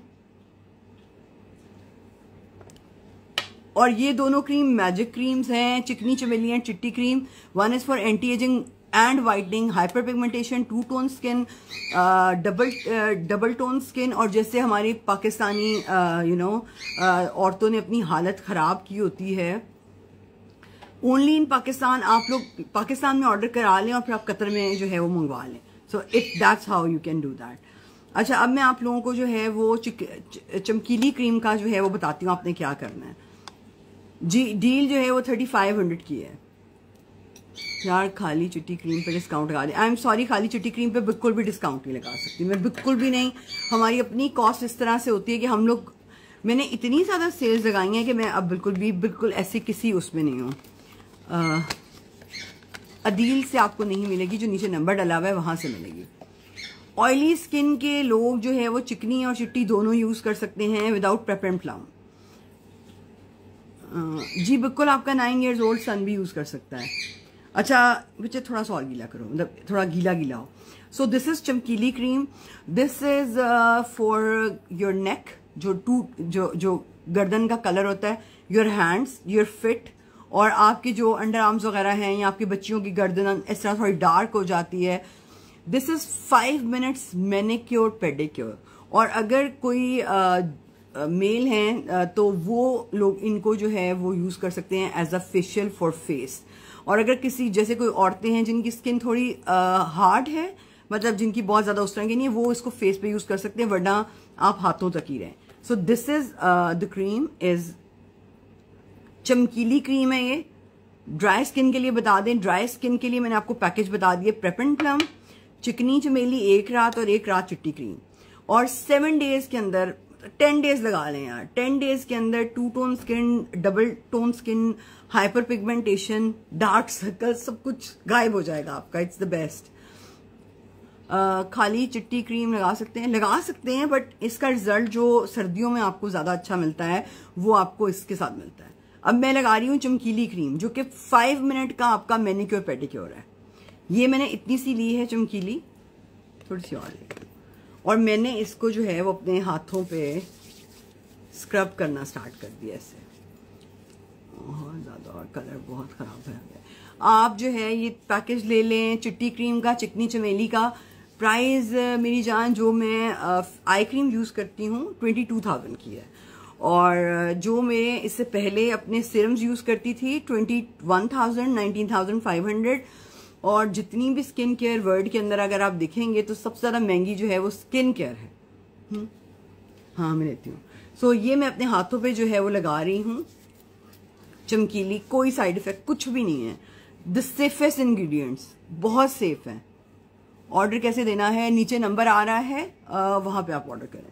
और ये दोनों क्रीम मैजिक क्रीम्स हैं चिकनी Chameli and Chitti cream one is for anti ageing and whitening hyper pigmentation two tone skin double double tone skin और जैसे हमारी Pakistani you uh, no uh, औरतों ने अपनी हालत ख़राब की होती है ओनली इन पाकिस्तान आप लोग पाकिस्तान में ऑर्डर करा लें और फिर आप कतर में जो है वो मंगवा लें so it that's how you can do that अच्छा अब मैं आप लोगों को जो है वो चमकीली क्रीम का जो है वो बताती हूँ आपने क्या करना है जी डील जो है वो थर्टी फाइव हंड्रेड की है यार खाली चिट्टी क्रीम पे डिस्काउंट लगा दे आई एम सॉरी खाली चिट्टी क्रीम पे बिल्कुल भी डिस्काउंट नहीं लगा सकती मैं बिल्कुल भी नहीं हमारी अपनी कॉस्ट इस तरह से होती है कि हम लोग मैंने इतनी ज़्यादा सेल्स लगाई हैं कि मैं अब बिल्कुल भी बिल्कुल ऐसे किसी उसमें नहीं हूँ अदील से आपको नहीं मिलेगी जो नीचे नंबर डला हुआ है वहां से मिलेगी ऑयली स्किन के लोग जो है वो चिकनी और चिट्टी दोनों यूज़ कर सकते हैं विदाउट प्रेपेंट लाउन जी बिल्कुल आपका नाइन ईयर्स ओल्ड सन भी यूज़ कर सकता है अच्छा बच्चे थोड़ा सा और गीला करो मतलब थोड़ा गीला गीला हो so this is Chamkili cream this is for your neck जो टू जो जो गर्दन का कलर होता है योर हैंड्स योर फिट और आपके जो अंडर आर्म्स वगैरह हैं या आपकी बच्चियों की गर्दन इस तरह थोड़ी डार्क हो जाती है this is five minutes manicure pedicure और अगर कोई मेल हैं तो वो लोग इनको जो है वो यूज़ कर सकते हैं as a facial for face और अगर किसी जैसे कोई औरतें हैं जिनकी स्किन थोड़ी हार्ड है मतलब जिनकी बहुत ज़्यादा उस तरह की नहीं है वो इसको फेस पे यूज़ कर सकते हैं वरना आप हाथों तक ही रहें so this is the cream is Chamkili cream है ये ड्राई स्किन के लिए बता दें ड्राई स्किन के लिए मैंने आपको पैकेज बता दिए प्रेपन प्लम चिकनी चमेली एक रात और एक रात चिट्टी क्रीम और सेवन डेज के अंदर टेन डेज लगा लें यार टेन डेज के अंदर two tone skin double tone skin hyper pigmentation dark circle सब कुछ गायब हो जाएगा आपका इट्स द बेस्ट खाली चिट्टी क्रीम लगा सकते हैं लगा सकते हैं बट इसका रिजल्ट जो सर्दियों में आपको ज्यादा अच्छा मिलता है वो आपको इसके साथ मिलता है अब मैं लगा रही हूँ चमकीली क्रीम जो कि फाइव मिनट का आपका मेनिक्योर पेडिक्योर है ये मैंने इतनी सी ली है चमकीली थोड़ी सी और और मैंने इसको जो है वो अपने हाथों पे स्क्रब करना स्टार्ट कर दिया इसे बहुत ज़्यादा और कलर बहुत ख़राब है आप जो है ये पैकेज ले लें चिट्टी क्रीम का चिकनी चमेली का प्राइस मेरी जान जो मैं आई क्रीम यूज़ करती हूँ ट्वेंटी टू थाउजेंड की है और जो मैं इससे पहले अपने सिरम्स यूज़ करती थी twenty one thousand nineteen thousand five hundred और जितनी भी स्किन केयर वर्ल्ड के अंदर अगर आप देखेंगे तो सबसे ज़्यादा महंगी जो है वो स्किन केयर है हुँ? हम्म? हाँ मैं लेती हूँ सो so, ये मैं अपने हाथों पे जो है वो लगा रही हूँ चमकीली कोई साइड इफेक्ट कुछ भी नहीं है द सेफेस्ट इनग्रीडियंट्स बहुत सेफ है ऑर्डर कैसे देना है नीचे नंबर आ रहा है आ, वहां पे आप ऑर्डर करें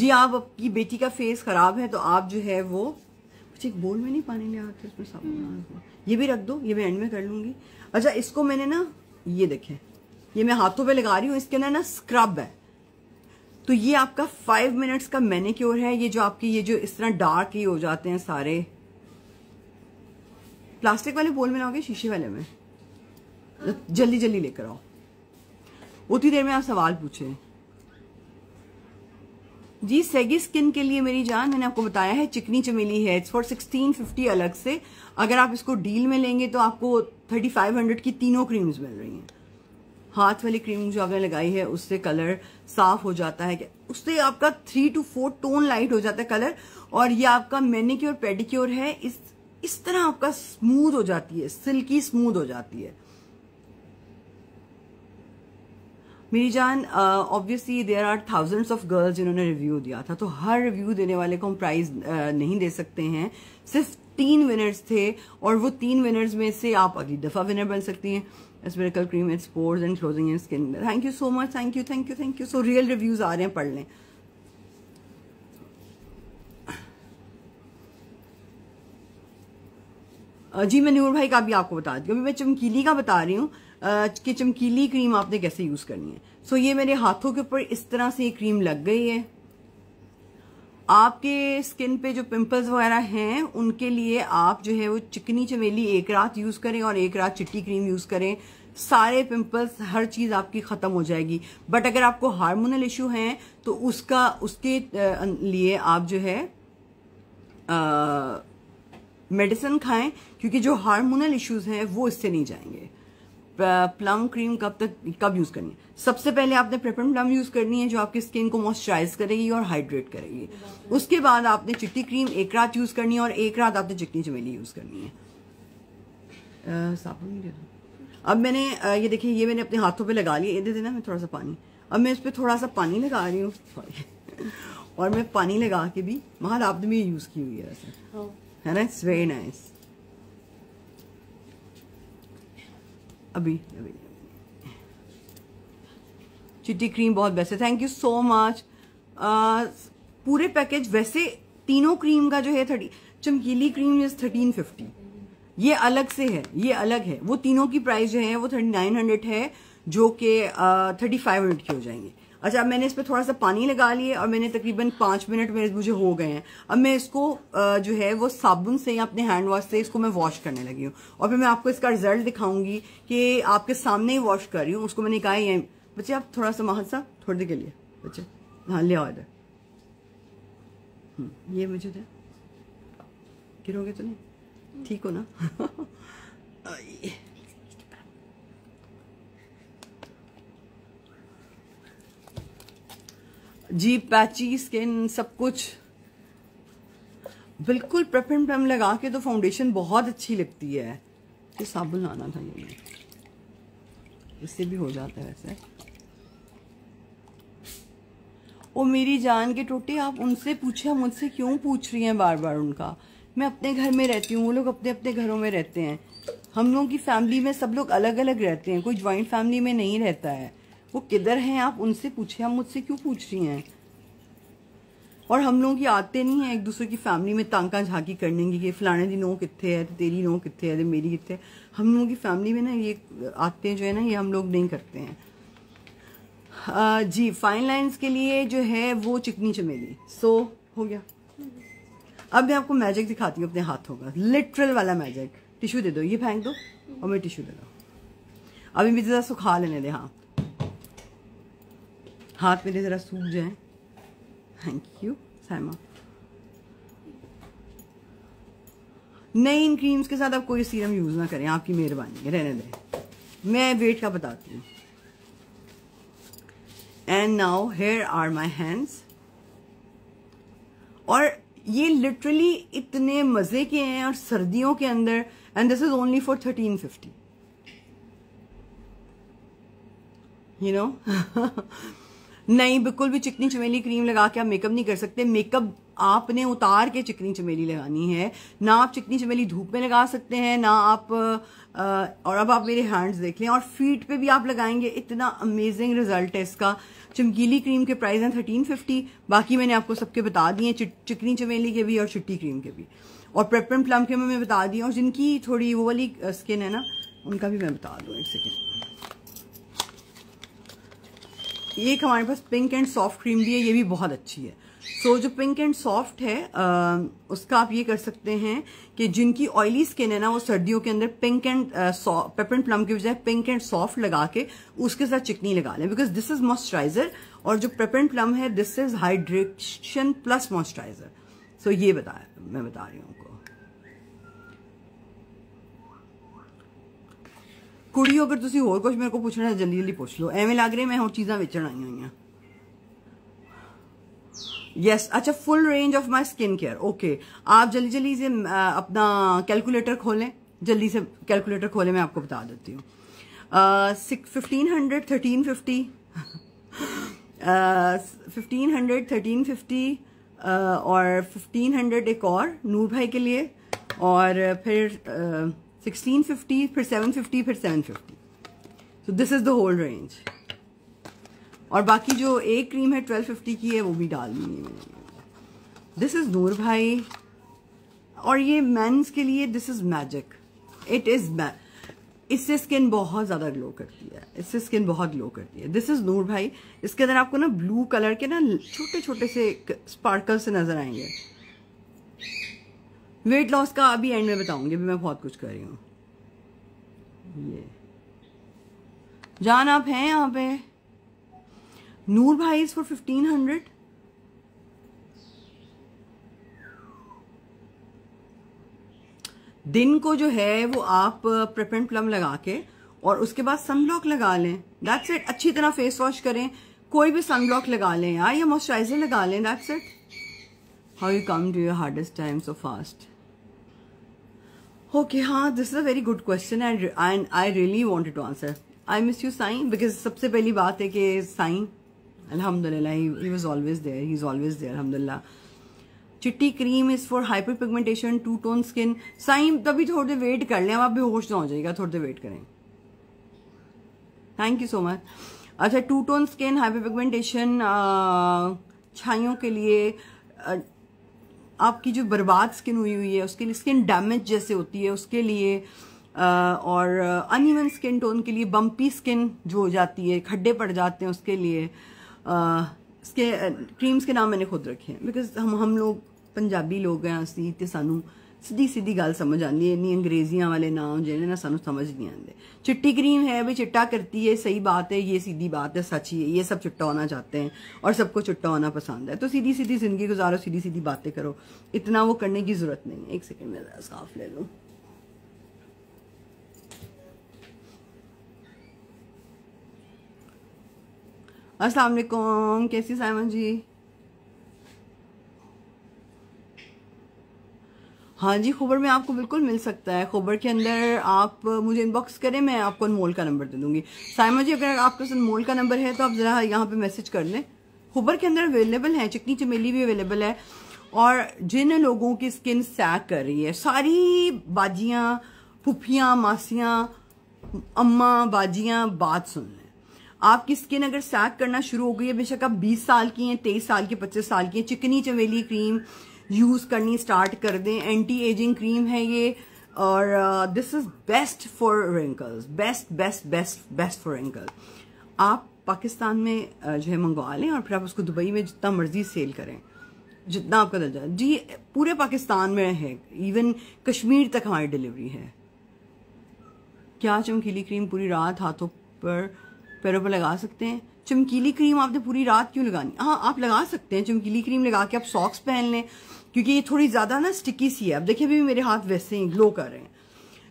जी आप आपकी बेटी का फेस खराब है तो आप जो है वो मुझे एक बोल में नहीं पानी लिया आते उसमें साबुन ये भी रख दो ये मैं एंड में कर लूंगी अच्छा इसको मैंने ना ये देखें ये मैं हाथों पे लगा रही हूँ इसके अंदर ना स्क्रब है तो ये आपका फाइव मिनट्स का क्योर है ये जो आपकी ये जो इस तरह डार्क ही हो जाते हैं सारे प्लास्टिक वाले बोल में लाओगे शीशे वाले में जल्दी जल्दी लेकर आओ उतनी देर में आप सवाल हैं जी सेगी स्किन के लिए मेरी जान मैंने आपको बताया है चिकनी चमेली है इट्स फॉर सिक्सटीन फिफ्टी अलग से अगर आप इसको डील में लेंगे तो आपको थर्टी फाइव हंड्रेड की तीनों क्रीम्स मिल रही हैं हाथ वाली क्रीम जो आपने लगाई है उससे कलर साफ हो जाता है उससे आपका three to four tone light हो जाता है कलर और ये आपका मेनिक्योर पेडिक्योर है इस इस तरह आपका स्मूथ हो जाती है सिल्की स्मूथ हो जाती है मेरी जान obviously there are thousands of girls जिन्होंने रिव्यू दिया था तो हर रिव्यू देने वाले को हम प्राइज uh, नहीं दे सकते हैं सिर्फ तीन विनर्स थे और वो तीन विनर्स में से आप अगली दफ़ा विनर बन सकती हैं spherical cream it's pores and closing and skin में thank you so much thank you thank you thank you so real reviews आ रहे हैं पढ़ लें जी मैं नूर भाई का भी आपको बता दी अभी मैं चमकीली का बता रही हूँ कि चमकीली क्रीम आपने कैसे यूज़ करनी है सो ये मेरे हाथों के ऊपर इस तरह से ये क्रीम लग गई है आपके स्किन पे जो पिंपल्स वगैरह हैं उनके लिए आप जो है वो चिकनी चमेली एक रात यूज़ करें और एक रात चिट्टी क्रीम यूज़ करें सारे पिंपल्स हर चीज़ आपकी ख़त्म हो जाएगी बट अगर आपको हार्मोनल इशू हैं तो उसका उसके अं, लिए आप जो है मेडिसिन खाएं क्योंकि जो हार्मोनल इश्यूज हैं वो इससे नहीं जाएंगे प्लम क्रीम कब तक कब यूज़ करनी है सबसे पहले आपने प्रेपन प्लम यूज़ करनी है जो आपकी स्किन को मॉइस्चराइज करेगी और हाइड्रेट करेगी उसके बाद आपने चिट्टी क्रीम एक रात यूज़ करनी है और एक रात आपने चिकनी चमेली यूज़ करनी है साबुन अब मैंने ये देखिए ये मैंने अपने हाथों पे लगा लिया ये दे देना मैं थोड़ा सा पानी अब मैं इस पर थोड़ा सा पानी लगा रही हूँ और मैं पानी लगा के भी महाल आपने यूज़ की हुई है हाँ। है ना इट्स वेरी नाइस अभी अभी चिट्टी क्रीम बहुत बेस्ट है थैंक यू सो मच पूरे पैकेज वैसे तीनों क्रीम का जो है थर्टी चमकीली क्रीम इज थर्टीन फिफ्टी ये अलग से है ये अलग है वो तीनों की प्राइस जो है वो थर्टी नाइन हंड्रेड है जो कि थर्टी फाइव हंड्रेड की हो जाएंगे अच्छा अब मैंने इस पर थोड़ा सा पानी लगा लिए और मैंने तकरीबन पांच मिनट मेरे मुझे हो गए हैं अब मैं इसको जो है वो साबुन से या अपने हैंड वॉश से इसको मैं वॉश करने लगी हूँ और फिर मैं आपको इसका रिजल्ट दिखाऊंगी कि आपके सामने ही वॉश कर रही हूँ उसको मैंने कहा है बच्चे आप थोड़ा सा महासा थोड़ी देर के लिए बच्चे हाँ ले आओ इधर हम्म, ये मुझे दे गिरोगे तो नहीं ठीक हो ना जीप पैची स्किन सब कुछ बिल्कुल प्रेप प्रेम लगा के तो फाउंडेशन बहुत अच्छी लगती है तो साबुन लाना था मुझे इससे भी हो जाता है वैसे ओ मेरी जान के टोटे आप उनसे पूछे मुझसे क्यों पूछ रही हैं बार बार उनका मैं अपने घर में रहती हूँ वो लोग अपने अपने घरों में रहते हैं हम लोगों की फैमिली में सब लोग अलग अलग रहते हैं कोई ज्वाइंट फैमिली में नहीं रहता है वो किधर हैं आप उनसे पूछे हम मुझसे क्यों पूछ रही हैं और हम लोगों की आते नहीं है एक दूसरे की फैमिली में तांका झांकी करने की कि फलाने दिन वो कितने है तो तेरी नो कितने है तो मेरी कितने हम लोगों की फैमिली में ना ये आते जो है ना ये हम लोग नहीं करते हैं आ, जी फाइन लाइन के लिए जो है वो चिकनी चमेली सो so, हो गया अब मैं आपको मैजिक दिखाती हूँ अपने हाथों का लिटरल वाला मैजिक टिश्यू दे दो ये फेंक दो और मैं टिश्यू दे दो अभी मुझे ज़रा सुखा लेने दे हाँ हाथ मेरे ज़रा सूख जाए थैंक यू सैमा नहीं इन क्रीम्स के साथ आप कोई सीरम यूज़ ना करें आपकी मेहरबानी है रहने दें मैं वेट का बताती हूँ and now here are my hands और ये लिटरली इतने मज़े के हैं और सर्दियों के अंदर and this is only for thirteen fifty you know नहीं बिल्कुल भी चिकनी चमेली क्रीम लगा के आप मेकअप नहीं कर सकते मेकअप आपने उतार के चिकनी चमेली लगानी है ना आप चिकनी चमेली धूप में लगा सकते हैं ना आप आ, और अब आप मेरे हैंड्स देख लें और फीट पे भी आप लगाएंगे इतना अमेजिंग रिजल्ट है इसका चमकीली क्रीम के प्राइस हैं थर्टीन फिफ्टी बाकी मैंने आपको सबके बता दिए चिकनी चमेली के भी और चिट्टी क्रीम के भी और प्रेपरन प्लम के मैं बता दी और जिनकी थोड़ी वो वाली स्किन है ना उनका भी मैं बता दूँ एक सेकेंड एक हमारे पास पिंक एंड सॉफ्ट क्रीम भी है ये भी बहुत अच्छी है सो so, जो पिंक एंड सॉफ्ट है आ, उसका आप ये कर सकते हैं कि जिनकी ऑयली स्किन है ना वो सर्दियों के अंदर पिंक एंड पेपर प्लम के बजाय पिंक एंड सॉफ्ट लगा के उसके साथ चिकनी लगा लें बिकॉज दिस इज मॉइस्चराइजर और जो पेपर प्लम है this is hydration plus moisturiser so ये बताया मैं बता रही हूँ ਕੁੜੀਓ ਅਗਰ ਤੁਸੀਂ ਹੋਰ ਕੁਝ ਮੇਰੇ ਕੋਲ जल्दी जल्दी ਜਲਦੀ ਜਲਦੀ ਪੁੱਛ ਲਓ ਐਵੇਂ ਲੱਗ मैं हम चीज़ा ਚੀਜ਼ਾਂ आई हुई ਹੋਈਆਂ यस अच्छा full range of my skin care okay आप जल्दी जल्दी से अपना कैलकुलेटर खोलें जल्दी से कैलकुलेटर खोलें मैं आपको बता देती हूँ fifteen hundred thirteen fifty fifteen hundred thirteen fifty और फिफ्टीन हंड्रेड एक और नूर भाई के लिए और फिर uh, 1650 फिर 750 फिर 750 so this is the whole range और बाकी जो एक क्रीम है 1250 की है वो भी डाल दी मैंने दिस इज नूर भाई और ये मेंस के लिए this is magic it is इससे स्किन बहुत ज़्यादा ग्लो करती है इससे स्किन बहुत ग्लो करती है दिस इज़ नूर भाई इसके अंदर आपको ना ब्लू कलर के ना छोटे छोटे से स्पार्कल से नज़र आएंगे वेट लॉस का अभी एंड में बताऊंगी अभी मैं बहुत कुछ कर रही हूँ ये जान आप हैं यहाँ पे नूर भाई इज फॉर फिफ्टीन हंड्रेड दिन को जो है वो आप प्रेपेंट प्लम लगा के और उसके बाद सनब्लॉक लगा लें दैट्स इट अच्छी तरह फेस वॉश करें कोई भी सनब्लॉक लगा लें यार या मॉइस्चराइजर लगा लें that's it how you come to your hardest time so fast okay हाँ this is a very good question and and I really wanted to answer I miss you Sai because सबसे पहली बात है कि साई अलहमदिल्ला always there he is always there अलहमदिल्ला Chitti cream is for hyper pigmentation two tone skin Sai तभी थोड़ी देर वेट कर लें आप बेहोश ना हो जाएगा थोड़ी देर वेट करें थैंक यू सो मच अच्छा two tone skin hyper pigmentation छाइयों के लिए uh, आपकी जो बर्बाद स्किन हुई हुई है उसके लिए स्किन डैमेज जैसे होती है उसके लिए और अनइवन स्किन टोन के लिए बम्पी स्किन जो हो जाती है खड्डे पड़ जाते हैं उसके लिए इसके क्रीम्स के नाम मैंने खुद रखे हैं बिकॉज हम हम लोग पंजाबी लोग हैं असं तो सानू सीधी सीधी गल समझ आती है इन अंग्रेजिया वाले नाव जो सू समझ नहीं आते चिट्टी क्रीम है भी चिट्टा करती है सही बात है ये सीधी बात है सच ही है ये सब चिट्टा होना चाहते हैं और सबको चिट्टा होना पसंद है तो सीधी सीधी जिंदगी गुजारो सीधी सीधी बातें करो इतना वो करने की जरूरत नहीं है एक सेकेंड में साफ ले लो असलाकुम कैसी साइमन जी हाँ जी खूबर में आपको बिल्कुल मिल सकता है खूबर के अंदर आप मुझे इनबॉक्स करें मैं आपको अनमोल का नंबर दे दूंगी साइमा जी अगर आपके अनमोल का नंबर है तो आप ज़रा यहाँ पे मैसेज कर लें खूबर के अंदर अवेलेबल है चिकनी चमेली भी अवेलेबल है और जिन लोगों की स्किन सैक कर रही है सारी बाजियाँ पुफियाँ मासियाँ अम्मा बाजियाँ बात सुन लें आपकी स्किन अगर सैक करना शुरू हो गई है बेशक आप बीस साल की हैं तेईस साल की पच्चीस साल की हैं चिकनी चमेली क्रीम यूज़ करनी स्टार्ट कर दें एंटी एजिंग क्रीम है ये और this is best for wrinkles best best best best for wrinkle आप पाकिस्तान में uh, जो है मंगवा लें और फिर आप उसको दुबई में जितना मर्जी सेल करें जितना आपका दर्जा जी पूरे पाकिस्तान में है इवन कश्मीर तक हमारी डिलीवरी है क्या चमकीली क्रीम पूरी रात हाथों पर पैरों पर लगा सकते हैं चमकीली क्रीम आपने पूरी रात क्यों लगानी हाँ आप लगा सकते हैं चमकीली क्रीम लगा के आप सॉक्स पहन लें क्योंकि ये थोड़ी ज़्यादा ना स्टिकी सी है अब देखिए अभी मेरे हाथ वैसे ही ग्लो कर रहे हैं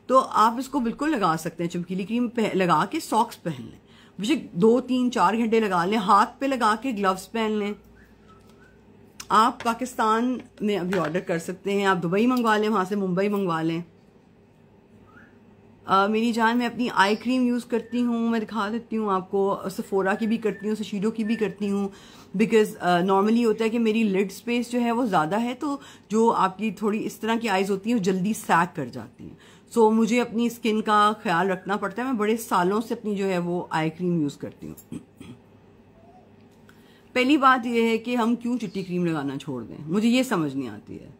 तो आप इसको बिल्कुल लगा सकते हैं चमकीली क्रीम लगा के सॉक्स पहन लें मुझे दो तीन चार घंटे लगा लें हाथ पे लगा के ग्लव्स पहन लें आप पाकिस्तान में अभी ऑर्डर कर सकते हैं आप दुबई मंगवा लें वहां से मुंबई मंगवा लें आ, मेरी जान मैं अपनी आई क्रीम यूज़ करती हूँ मैं दिखा देती हूँ आपको सफोरा की भी करती हूँ सशीडो की भी करती हूँ बिकॉज नॉर्मली होता है कि मेरी लिड स्पेस जो है वो ज़्यादा है तो जो आपकी थोड़ी इस तरह की आइज़ होती हैं वो जल्दी सैक कर जाती हैं सो so, मुझे अपनी स्किन का ख्याल रखना पड़ता है मैं बड़े सालों से अपनी जो है वो आई क्रीम यूज़ करती हूँ पहली बात यह है कि हम क्यों चिट्टी क्रीम लगाना छोड़ दें मुझे ये समझ नहीं आती है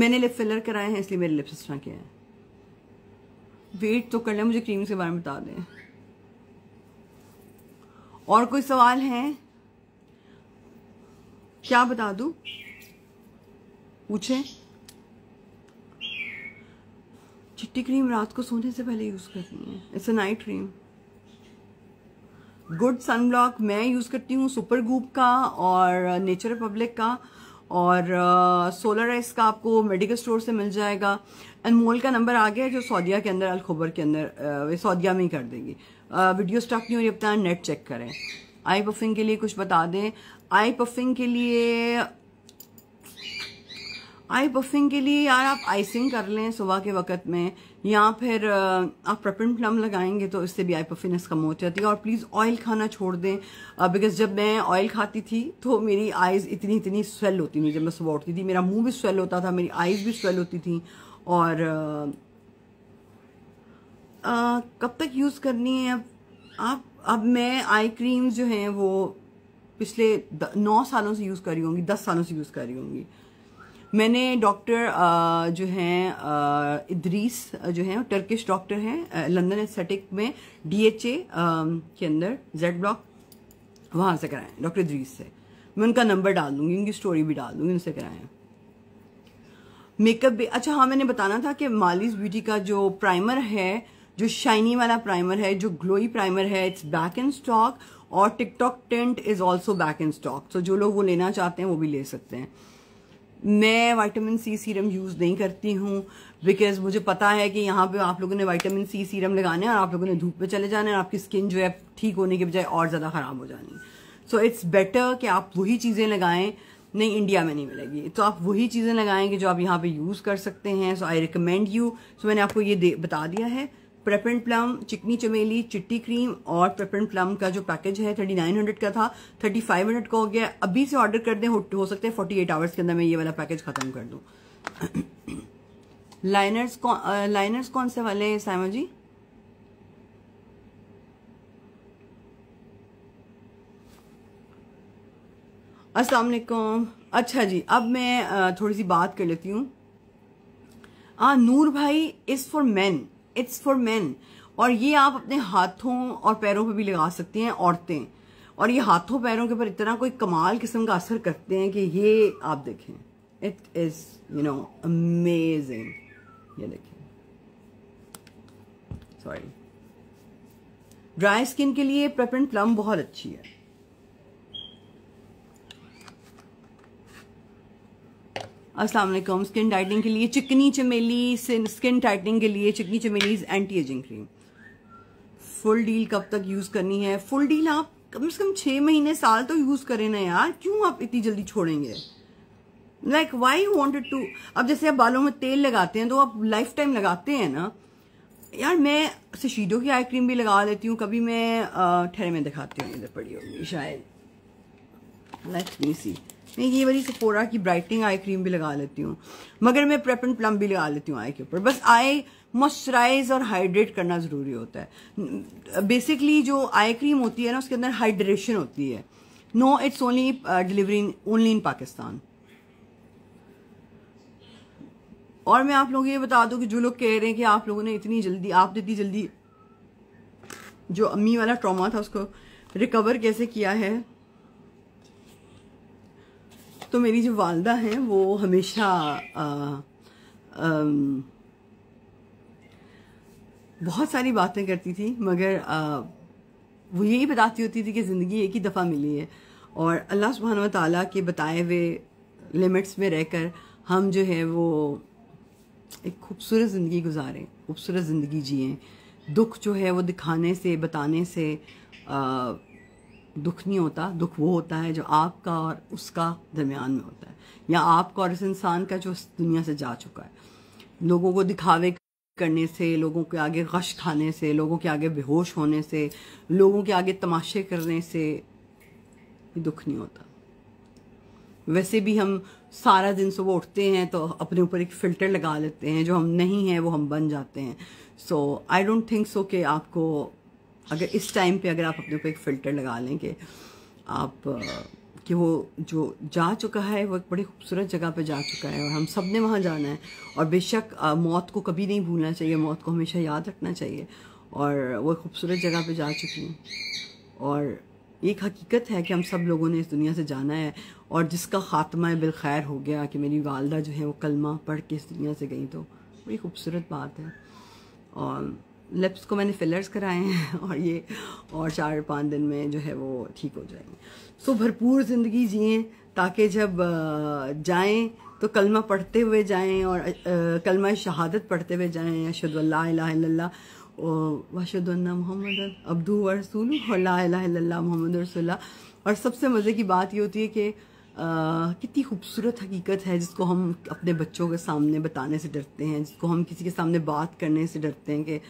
मैंने लिप फिलर कराए हैं इसलिए मेरे लिप्स इस तरह के हैं वेट तो कर लें मुझे क्रीम के बारे में बता दें और कोई सवाल है क्या बता दू पूछे चिट्टी क्रीम रात को सोने से पहले यूज़ करनी है it's a night cream good sunblock मैं यूज़ करती हूँ सुपर गूप का और नेचर uh, रिपब्लिक का और सोलर uh, का आपको मेडिकल स्टोर से मिल जाएगा अनमोल का नंबर आ गया जो सऊदिया के अंदर अलखबर के अंदर सऊदिया में ही कर देगी वीडियो स्टॉक नहीं हो रही अपना नेट चेक करें आई पफिंग के लिए कुछ बता दें आई पफिंग के लिए आई पफिंग के लिए यार आप आइसिंग कर लें सुबह के वक्त में या फिर आप प्रपिन प्लम लगाएंगे तो इससे भी आई पफिनेस कम हो जाती है और प्लीज़ ऑयल खाना छोड़ दें बिकॉज जब मैं ऑयल खाती थी तो मेरी आइज़ इतनी इतनी स्वेल होती थी जब मैं सुबह उठती थी मेरा मुंह भी स्वेल होता था मेरी आइज़ भी स्वेल होती थी और आ, आ, कब तक यूज़ करनी है अब आप अब मैं आई क्रीम्स जो हैं वो पिछले नौ सालों से यूज़ कर रही होंगी दस सालों से यूज़ कर रही होंगी मैंने डॉक्टर जो हैं इदरीस जो हैं टर्किश डॉक्टर हैं लंदन एस्थेटिक में डीएचए के अंदर जेड ब्लॉक वहाँ से कराएं डॉक्टर इदरीस से मैं उनका नंबर डाल दूंगी उनकी स्टोरी भी डाल दूंगी उनसे कराएं मेकअप भी अच्छा हाँ मैंने बताना था कि मालिस ब्यूटी का जो प्राइमर है जो शाइनी वाला प्राइमर है जो ग्लोई प्राइमर है इट्स बैक इन स्टॉक और TikTok tint is also back in stock so जो लोग वो लेना चाहते हैं वो भी ले सकते हैं मैं वाइटामिन सी सीरम यूज़ नहीं करती हूँ बिकॉज मुझे पता है कि यहाँ पे आप लोगों ने वाइटामिन सी सीरम लगाने और आप लोगों ने धूप में चले जाने और आपकी स्किन जो है ठीक होने के बजाय और ज़्यादा ख़राब हो जानी सो इट्स बेटर कि आप वही चीज़ें लगाएं नहीं इंडिया में नहीं मिलेगी तो आप वही चीज़ें लगाएंगे जो आप यहाँ पे यूज़ कर सकते हैं सो आई रिकमेंड यू सो मैंने आपको ये बता दिया है प्रेपेंट प्लम चिकनी चमेली चिट्टी क्रीम और प्रेपेंट प्लम का जो पैकेज है थर्टी नाइन हंड्रेड का था थर्टी फाइव हंड्रेड का हो गया अभी से ऑर्डर कर दें हो, हो सकते हैं फोर्टी एट आवर्स के अंदर मैं ये वाला पैकेज खत्म कर दूँ लाइनर्स लाइनर्स कौन से वाले साइमा जी अस्सलाम अच्छा जी अब मैं थोड़ी सी बात कर लेती हूँ हाँ नूर भाई is for man it's for man और ये आप अपने हाथों और पैरों पर भी लगा सकती हैं औरतें और ये हाथों पैरों के ऊपर इतना कोई कमाल किस्म का असर करते हैं कि ये आप देखें it is you know amazing ये देखें सॉरी ड्राई स्किन के लिए प्रेपेंट प्लम बहुत अच्छी है असलम स्किन टाइटनिंग के लिए चिकनी चमेली स्किन टाइटनिंग के लिए Chikni Chameli anti ageing cream full deal कब तक यूज करनी है फुल डील आप कम से कम छह महीने साल तो यूज करें ना यार क्यों आप इतनी जल्दी छोड़ेंगे like why you wanted to अब जैसे आप बालों में तेल लगाते हैं तो आप लाइफ टाइम लगाते हैं ना यार मैं सशीडो की आई क्रीम भी लगा लेती हूँ कभी मैं ठहरे में दिखाती हूँ इधर तो पड़ी होगी शायद लेट मी सी नहीं ये वाली सफोरा की ब्राइटनिंग आई क्रीम भी लगा लेती हूँ मगर मैं प्रेप एंड प्लम भी लगा लेती हूँ आई के ऊपर बस आई मॉइस्चराइज और हाइड्रेट करना ज़रूरी होता है बेसिकली जो आई क्रीम होती है ना उसके अंदर हाइड्रेशन होती है no it's only delivery only in Pakistan और मैं आप लोगों ये बता दूं कि जो लोग कह रहे हैं कि आप लोगों ने इतनी जल्दी आप इतनी जल्दी जो अम्मी वाला ट्रॉमा था उसको रिकवर कैसे किया है तो मेरी जो वालदा हैं वो हमेशा आ, आ, बहुत सारी बातें करती थी मगर आ, वो यही बताती होती थी कि ज़िंदगी एक ही दफ़ा मिली है और अल्लाह सुबहान तला के बताए हुए लिमिट्स में रहकर हम जो है वो एक खूबसूरत ज़िंदगी गुजारें खूबसूरत ज़िंदगी जिये दुख जो है वो दिखाने से बताने से आ, दुख नहीं होता दुख वो होता है जो आपका और उसका दरमियान में होता है या आपका और इस इंसान का जो इस दुनिया से जा चुका है लोगों को दिखावे करने से लोगों के आगे गश खाने से लोगों के आगे बेहोश होने से लोगों के आगे तमाशे करने से दुख नहीं होता वैसे भी हम सारा दिन सुबह उठते हैं तो अपने ऊपर एक फ़िल्टर लगा लेते हैं जो हम नहीं हैं वो हम बन जाते हैं सो आई डोंट थिंक सो कि आपको अगर इस टाइम पे अगर आप अपने ऊपर एक फ़िल्टर लगा लेंगे आप कि वो जो जा चुका है वो एक बड़ी खूबसूरत जगह पे जा चुका है और हम सब ने वहाँ जाना है और बेशक मौत को कभी नहीं भूलना चाहिए मौत को हमेशा याद रखना चाहिए और वो खूबसूरत जगह पे जा चुकी हैं और एक हकीकत है कि हम सब लोगों ने इस दुनिया से जाना है और जिसका ख़ात्मा बिल खैर हो गया कि मेरी वालदा जो है वो कलमा पढ़ के इस दुनिया से गई तो बड़ी खूबसूरत बात है और लिप्स को मैंने फिलर्स कराए हैं और ये और चार पाँच दिन में जो है वो ठीक हो जाएंगे सो भरपूर ज़िंदगी जिए ताकि जब जाएं तो कलमा पढ़ते हुए जाएं और कलमा शहादत पढ़ते हुए जाएं अशद ला मोहम्मद अब्दू और रसूल ला मोहम्मद रसोल्ला और सबसे मज़े की बात ये होती है कि कितनी खूबसूरत हकीकत है जिसको हम अपने बच्चों के सामने बताने से डरते हैं जिसको हम किसी के सामने बात करने से डरते हैं कि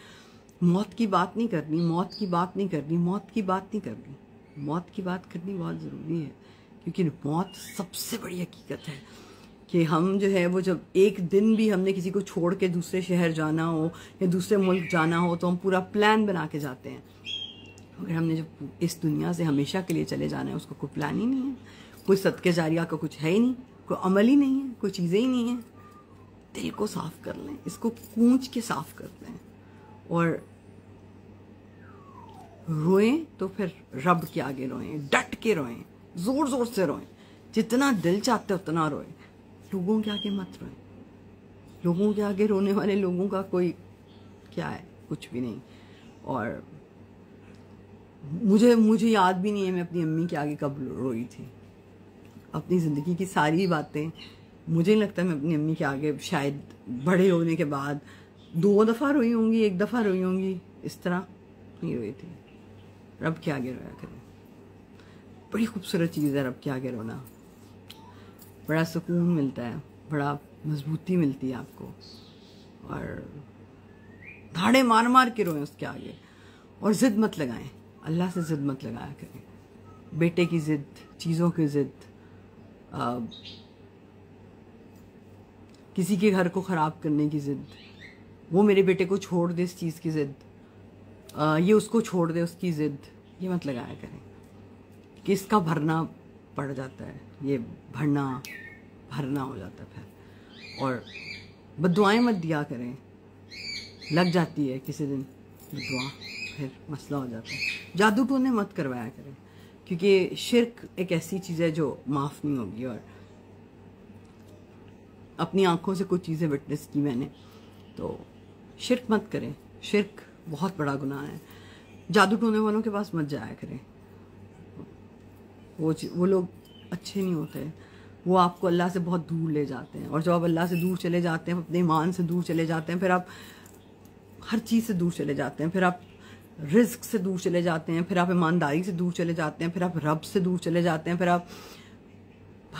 मौत की बात नहीं करनी मौत की बात नहीं करनी मौत की बात नहीं करनी मौत की बात करनी बहुत ज़रूरी है क्योंकि मौत सबसे बड़ी हकीकत है कि हम जो है वो जब एक दिन भी हमने किसी को छोड़ के दूसरे शहर जाना हो या दूसरे मुल्क जाना हो तो हम पूरा प्लान बना के जाते हैं अगर हमने जब इस दुनिया से हमेशा के लिए चले जाना है उसका कोई प्लान ही नहीं है कोई सदके जारिया का कुछ है ही नहीं कोई अमल ही नहीं है कोई चीज़ें ही नहीं है दिल को साफ कर लें इसको कूच के साफ कर लें और रोएं तो फिर रब के आगे रोएं डट के रोएं ज़ोर ज़ोर से रोएं जितना दिल चाहते उतना रोएं लोगों के आगे मत रोएं लोगों के आगे रोने वाले लोगों का कोई क्या है कुछ भी नहीं और मुझे मुझे याद भी नहीं है मैं अपनी अम्मी के आगे कब रोई थी अपनी ज़िंदगी की सारी बातें मुझे नहीं लगता मैं अपनी अम्मी के आगे शायद बड़े होने के बाद दो दफ़ा रोई होंगी एक दफ़ा रोई होंगी इस तरह नहीं रोई थी रब के आगे रोया करें बड़ी खूबसूरत चीज़ है रब के आगे रोना बड़ा सुकून मिलता है बड़ा मजबूती मिलती है आपको और धाड़े मार मार के रोएं उसके आगे और ज़िद मत लगाएं अल्लाह से ज़िद मत लगाया करें बेटे की ज़िद चीज़ों की ज़िद किसी के घर को ख़राब करने की ज़िद वो मेरे बेटे को छोड़ दे इस चीज़ की ज़िद ये उसको छोड़ दे उसकी ज़िद ये मत लगाया करें कि इसका भरना पड़ जाता है ये भरना भरना हो जाता है फिर और बदुआएँ मत दिया करें लग जाती है किसी दिन बदुआ फिर मसला हो जाता है जादू टोने मत करवाया करें क्योंकि शिरक एक ऐसी चीज़ है जो माफ़ नहीं होगी और अपनी आंखों से कुछ चीज़ें विटनेस की मैंने तो शिरक मत करें शिरक बहुत बड़ा गुनाह है जादू टोने वालों के पास मत जाया करें वो वो लोग अच्छे नहीं होते वो आपको अल्लाह से बहुत दूर ले जाते हैं और जब आप अल्लाह से दूर चले जाते हैं अपने ईमान से दूर चले जाते हैं फिर आप हर चीज़ से दूर चले जाते हैं फिर आप रिस्क से दूर चले जाते हैं फिर आप ईमानदारी से दूर चले जाते हैं फिर आप रब से दूर चले जाते हैं फिर आप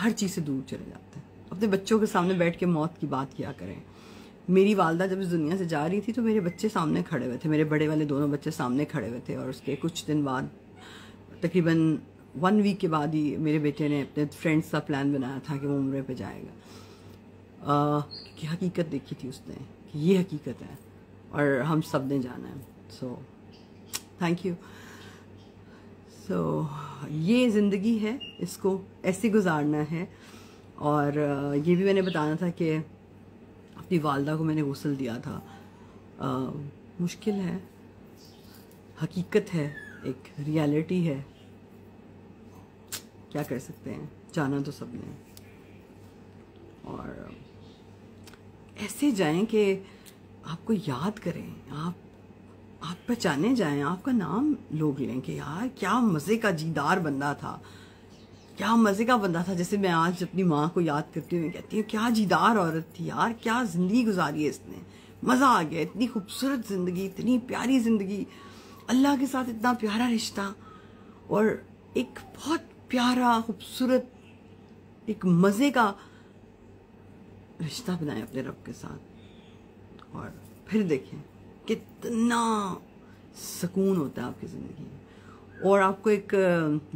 हर चीज़ से दूर चले जाते हैं अपने बच्चों के सामने बैठ के मौत की बात किया करें मेरी वालदा जब इस दुनिया से जा रही थी तो मेरे बच्चे सामने खड़े हुए थे मेरे बड़े वाले दोनों बच्चे सामने खड़े हुए थे और उसके कुछ दिन बाद तकरीबन वन वीक के बाद ही मेरे बेटे ने अपने फ्रेंड्स का प्लान बनाया था कि वो उम्र पर जाएगा क्योंकि हकीकत देखी थी उसने कि ये हकीकत है और हम सब ने जाना है सो थैंक यू सो ये ज़िंदगी है इसको ऐसे गुजारना है और ये भी मैंने बताना था कि अपनी वालदा को मैंने गसल दिया था आ, मुश्किल है हकीकत है एक रियलिटी है क्या कर सकते हैं जाना तो सबने और ऐसे जाएं कि आपको याद करें आप आप पहचाने जाएं आपका नाम लोग लें कि यार क्या मज़े का जीदार बंदा था क्या मज़े का बंदा था जैसे मैं आज अपनी माँ को याद करती हुई कहती हूँ क्या जीदार औरत थी यार क्या ज़िंदगी गुजारी है इसने मज़ा आ गया इतनी खूबसूरत ज़िंदगी इतनी प्यारी ज़िंदगी अल्लाह के साथ इतना प्यारा रिश्ता और एक बहुत प्यारा खूबसूरत एक मज़े का रिश्ता बनाए अपने रब के साथ और फिर देखें कितना सुकून होता है आपकी ज़िंदगी में और आपको एक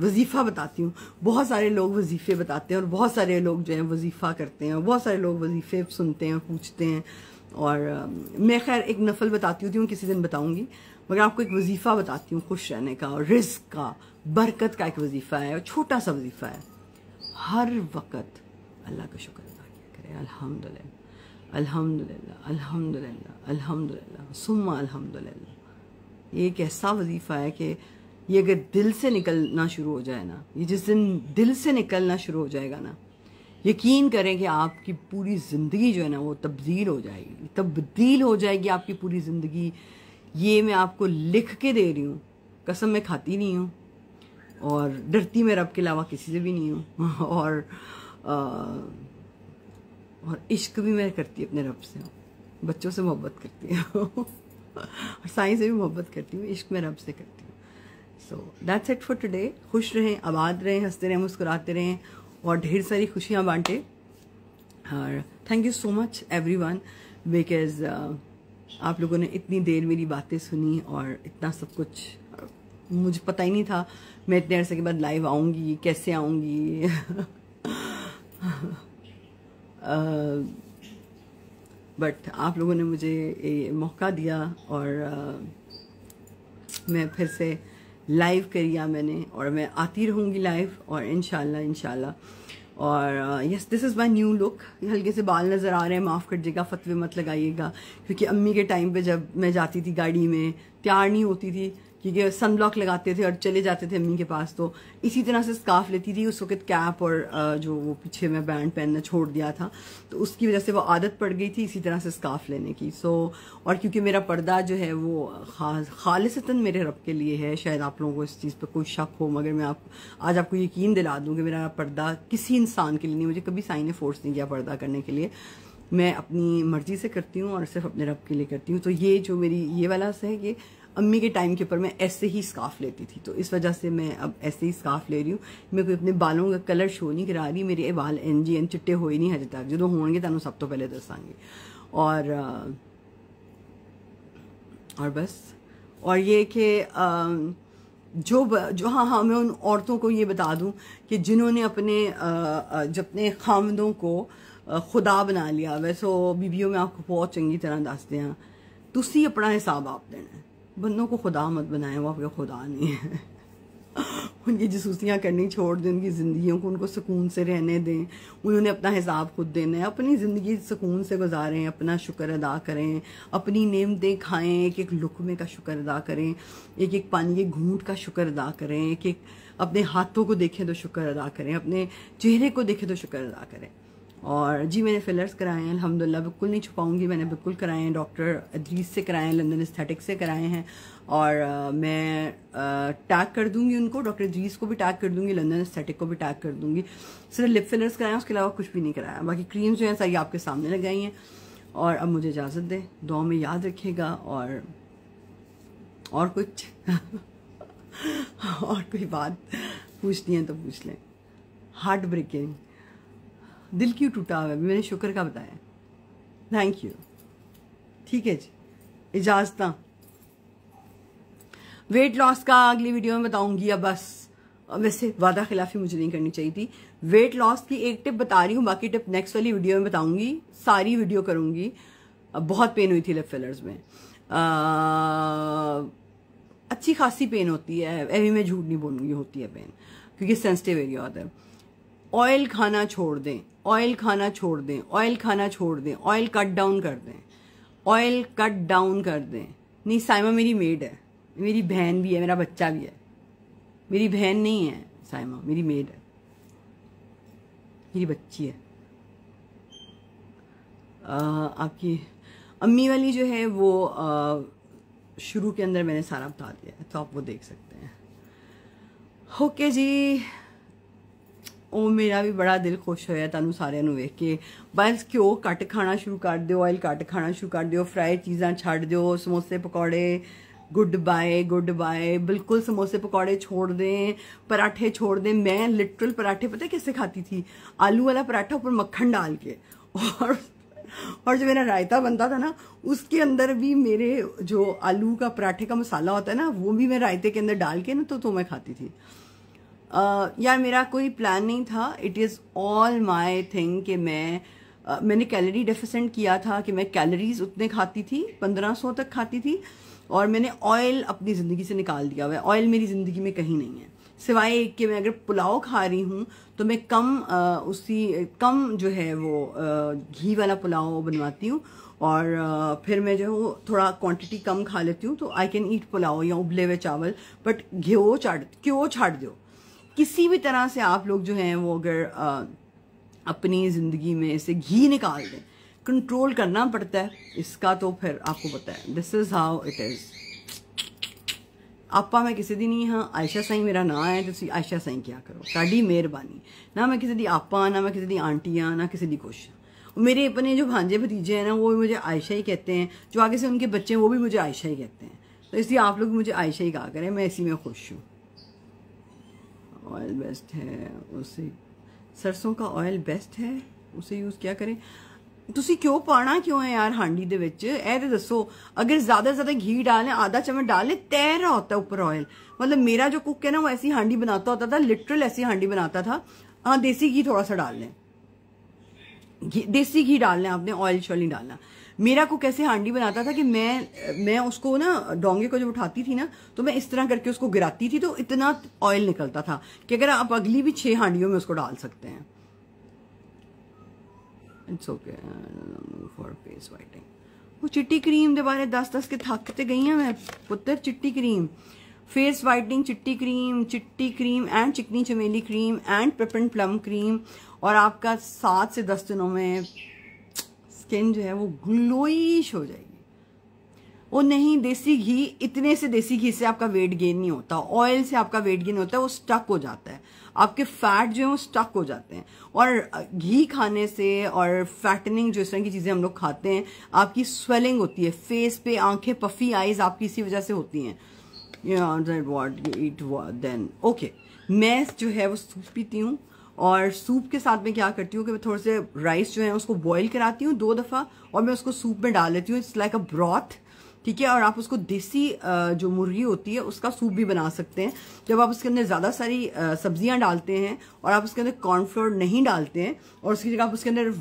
वजीफ़ा बताती हूँ बहुत सारे लोग वजीफ़े बताते हैं और बहुत सारे लोग जो हैं वजीफ़ा करते हैं और बहुत सारे लोग वजीफ़े सुनते हैं पूछते हैं और मैं खैर एक नफल बताती होती हूँ किसी दिन बताऊँगी मगर आपको एक वजीफ़ा बताती हूँ खुश रहने का और रिस्क का बरकत का एक वजीफ़ा है और छोटा सा वजीफ़ा है हर वक्त अल्लाह का शुक्र अदा किया करें अल्हम्दुलिल्लाह अल्हम्दुलिल्लाह अल्हम्दुलिल्लाह सुम्मा अल्हम्दुलिल्लाह ये एक ऐसा वजीफ़ा है कि ये अगर दिल से निकलना शुरू हो जाए ना ये जिस दिन दिल से निकलना शुरू हो जाएगा ना यकीन करें कि आपकी पूरी ज़िंदगी जो है ना वो तब्दील हो जाएगी तब्दील हो जाएगी आपकी पूरी ज़िंदगी ये मैं आपको लिख के दे रही हूँ कसम मैं खाती नहीं हूँ और डरती मैं रब के अलावा किसी से भी नहीं हूँ और आ, और इश्क भी मैं करती अपने रब से बच्चों से मोहब्बत करती हूँ और साइंस से भी मोहब्बत करती हूँ इश्क मैं रब से करती so that's it for today खुश रहें आबाद रहें हंसते रहें मुस्कुराते रहें और ढेर सारी खुशियाँ बांटें और thank you so much everyone because आप लोगों ने इतनी देर मेरी बातें सुनी और इतना सब कुछ uh, मुझे पता ही नहीं था मैं इतने अरसे के बाद लाइव आऊँगी कैसे आऊँगी बट uh, आप लोगों ने मुझे ये मौका दिया और uh, मैं फिर से लाइव कर मैंने और मैं आती रहूँगी लाइव और इन शाला और yes this is my new look हल्के से बाल नज़र आ रहे हैं माफ़ कर दीजिएगा फतवे मत लगाइएगा क्योंकि अम्मी के टाइम पे जब मैं जाती थी गाड़ी में तैयार नहीं होती थी क्योंकि सनब्लॉक लगाते थे और चले जाते थे अम्मी के पास तो इसी तरह से स्काफ लेती थी उस वक्त कैप और जो वो पीछे मैं बैंड पहनना छोड़ दिया था तो उसकी वजह से वो आदत पड़ गई थी इसी तरह से स्काफ लेने की सो और क्योंकि मेरा पर्दा जो है वो खास खालसता मेरे रब के लिए है शायद आप लोगों को इस चीज़ पर कोई शक हो मगर मैं आप आज आपको यकीन दिला दूँ कि मेरा पर्दा किसी इंसान के लिए नहीं मुझे कभी साइन ने फोर्स नहीं किया पर्दा करने के लिए मैं अपनी मर्जी से करती हूँ और सिर्फ अपने रब के लिए करती हूँ तो ये जो मेरी ये वाला से है कि अम्मी के टाइम के ऊपर मैं ऐसे ही स्काफ लेती थी तो इस वजह से मैं अब ऐसे ही स्काफ ले रही हूँ मैं कोई अपने बालों का कलर शो नहीं करा रही मेरे बाल एन जी एन चिट्टे ही नहीं हजे तक जो होंगे तो सब तो पहले दसागे और और बस और ये कि जो जो हाँ हाँ मैं उन औरतों को ये बता दूं कि जिन्होंने अपने जब अपने खामदों को खुदा बना लिया वैसे बीबियों में आपको बहुत चंगी तरह दसते हैं अपना हिसाब आप देना है बंदों को खुदा मत बनाएं वो आपके खुदा नहीं है उनकी जसूसियाँ करनी छोड़ दें उनकी ज़िंदगियों को उनको सुकून से रहने दें उन्होंने अपना हिसाब खुद देना है अपनी ज़िंदगी सुकून से गुजारें अपना शुक्र अदा करें अपनी नेमतें खाएं एक एक लुकमे का शुक्र अदा करें एक एक पानी के घूंट का शुक्र अदा करें एक एक अपने हाथों को देखें तो शुक्र अदा करें अपने चेहरे को देखें तो शुक्र अदा करें और जी मैंने फिलर्स कराए हैं अलहमदिल्ला बिल्कुल नहीं छुपाऊंगी मैंने बिल्कुल कराए हैं डॉक्टर अदरीज से कराए हैं लंदन स्थेटिक से कराए हैं और आ, मैं टैग कर दूंगी उनको डॉक्टर अदरीस को भी टैग कर दूंगी लंदन स्थेटिक को भी टैग कर दूंगी सिर्फ लिप फिलर्स कराए उसके अलावा कुछ भी नहीं कराया बाकी क्रीम्स जो हैं सारी आपके सामने लगाई हैं और अब मुझे इजाज़त दें दो में याद रखेगा और और कुछ और कोई बात पूछनी है तो पूछ लें हार्ट ब्रेकिंग दिल क्यों टूटा हुआ है मैंने शुक्र का बताया थैंक यू ठीक है जी इजाजत वेट लॉस का अगली वीडियो में बताऊंगी अब बस वैसे वादा खिलाफी मुझे नहीं करनी चाहिए थी वेट लॉस की एक टिप बता रही हूँ बाकी टिप नेक्स्ट वाली वीडियो में बताऊंगी सारी वीडियो करूंगी बहुत पेन हुई थी लिप फिलर्स में आ, अच्छी खासी पेन होती है अभी मैं झूठ नहीं बोलूँगी होती है पेन क्योंकि सेंसिटिव एरिया होता है ऑयल खाना छोड़ दें ऑयल खाना छोड़ दें ऑयल खाना छोड़ दें ऑयल कट डाउन कर दें ऑयल कट डाउन कर दें नहीं साइमा मेरी मेड है मेरी बहन भी है मेरा बच्चा भी है मेरी बहन नहीं है साइमा मेरी मेड है मेरी बच्ची है आ, आपकी अम्मी वाली जो है वो शुरू के अंदर मैंने सारा बता दिया है तो आप वो देख सकते हैं ओके जी ਉਹ मेरा भी बड़ा दिल खुश होया ਤੁਹਾਨੂੰ सारे ਨੂੰ ਵੇਖ ਕੇ ਬਸ ਘਿਓ ਘੱਟ ਖਾਣਾ ਸ਼ੁਰੂ ਕਰ ਦਿਓ ਆਇਲ ਘੱਟ ਖਾਣਾ ਸ਼ੁਰੂ ਕਰ ਦਿਓ ਫਰਾਈ ਚੀਜ਼ਾਂ ਛੱਡ ਦਿਓ गुड बाय गुड बाय बिल्कुल समोसे पकौड़े छोड़ दें पराठे छोड़ दें मैं लिटरल पराठे पता कैसे खाती थी आलू वाला पराठा ऊपर मक्खन डाल के और और जो मेरा रायता बनता था ना उसके अंदर भी मेरे जो आलू का पराठे का मसाला होता है ना वो भी मैं रायते के अंदर डाल के ना तो, तो मैं खाती थी uh, यार मेरा कोई प्लान नहीं था it is all my thing कि मैं uh, मैंने कैलोरी डेफिसेंट किया था कि मैं कैलोरीज उतने खाती थी पंद्रह सौ तक खाती थी और मैंने ऑयल अपनी ज़िंदगी से निकाल दिया हुआ है ऑयल मेरी ज़िंदगी में कहीं नहीं है सिवाय एक कि मैं अगर पुलाव खा रही हूँ तो मैं कम आ, उसी कम जो है वो घी वाला पुलाव बनवाती हूँ और आ, फिर मैं जो है थोड़ा क्वांटिटी कम खा लेती हूँ तो आई कैन ईट पुलाव या उबले हुए चावल बट घ्यो छाड़ घ्यो छाट दो किसी भी तरह से आप लोग जो हैं वो अगर आ, अपनी ज़िंदगी में से घी निकाल दें कंट्रोल करना पड़ता है इसका तो फिर आपको पता है this is how it is आपा मैं किसी दिन हाँ आयशा ਆਇਸ਼ਾ मेरा ਮੇਰਾ है ਹੈ ਤੁਸੀਂ ਆਇਸ਼ਾ ਸਾਈਂ ਕਿਆ ਕਰੋ ਸਾਡੀ ਮਿਹਰਬਾਨੀ ਨਾ ਮੈਂ ਕਿਸੇ ਦੀ ਆਪਾ ਨਾ ਮੈਂ ਕਿਸੇ ਦੀ ਆਂਟੀਆਂ ना किसी दी कुछ मेरे अपने जो भांजे भतीजे हैं ना वो भी मुझे आयशा ही कहते हैं जो आगे से उनके बच्चे हैं वो भी मुझे आयशा ही कहते हैं तो इसलिए आप लोग मुझे आयशा ही कहा करें मैं इसी में खुश हूँ ऑयल बेस्ट है उसे सरसों का ऑयल बेस्ट है उसे यूज क्या करें ਤੁਸੀਂ क्यों पाना क्यों है यार हांडी ਦੇ ਵਿੱਚ ਇਹ ਤੇ ज्यादा ਅਗਰ ਜ਼ਿਆਦਾ आधा चम्मच डाले तैर रहा होता है ऊपर ऑयल मतलब मेरा जो कुक है ना वो ऐसी हांडी बनाता होता था लिटरल ऐसी हांडी बनाता था हाँ देसी घी थोड़ा सा डाल लें देसी घी डालना आपने ऑयल शॉयल नहीं डालना मेरा को कैसे हांडी बनाता था कि मैं मैं उसको ना डोंगे को जब उठाती थी ना तो मैं इस तरह करके उसको गिराती थी तो इतना ऑयल निकलता था कि अगर आप अगली भी छह हांडियों में उसको डाल सकते हैं it's okay for face whitening वो चिट्टी क्रीम के बारे दस दस के थकते गई हैं मैं पुत्र Chitti cream face whitening Chitti cream Chitti cream and Chikni Chameli cream and paper plum cream और आपका सात से दस दिनों में स्किन जो है वो ग्लोइश हो जाएगी वो नहीं देसी घी इतने से देसी घी से आपका वेट गेन नहीं होता ऑयल से आपका वेट गेन होता है वो स्टक हो जाता है आपके फैट जो है वो स्टक हो जाते हैं और घी खाने से और फैटनिंग जो इस तरह की चीज़ें हम लोग खाते हैं आपकी स्वेलिंग होती है फेस पे आंखें पफी आईज आपकी इसी वजह से होती हैं you know that what it then okay मैं जो है वो सूप पीती हूँ और सूप के साथ में क्या करती हूँ कि मैं थोड़े से राइस जो है उसको बॉईल कराती हूँ दो दफ़ा और मैं उसको सूप में डाल लेती हूँ इट्स लाइक अ ब्रॉथ ठीक है और आप उसको देसी जो मुर्गी होती है उसका सूप भी बना सकते हैं जब आप उसके अंदर ज़्यादा सारी सब्जियां डालते हैं और आप उसके अंदर कॉर्नफ्लोर नहीं डालते हैं और उसकी जगह आप उसके अंदर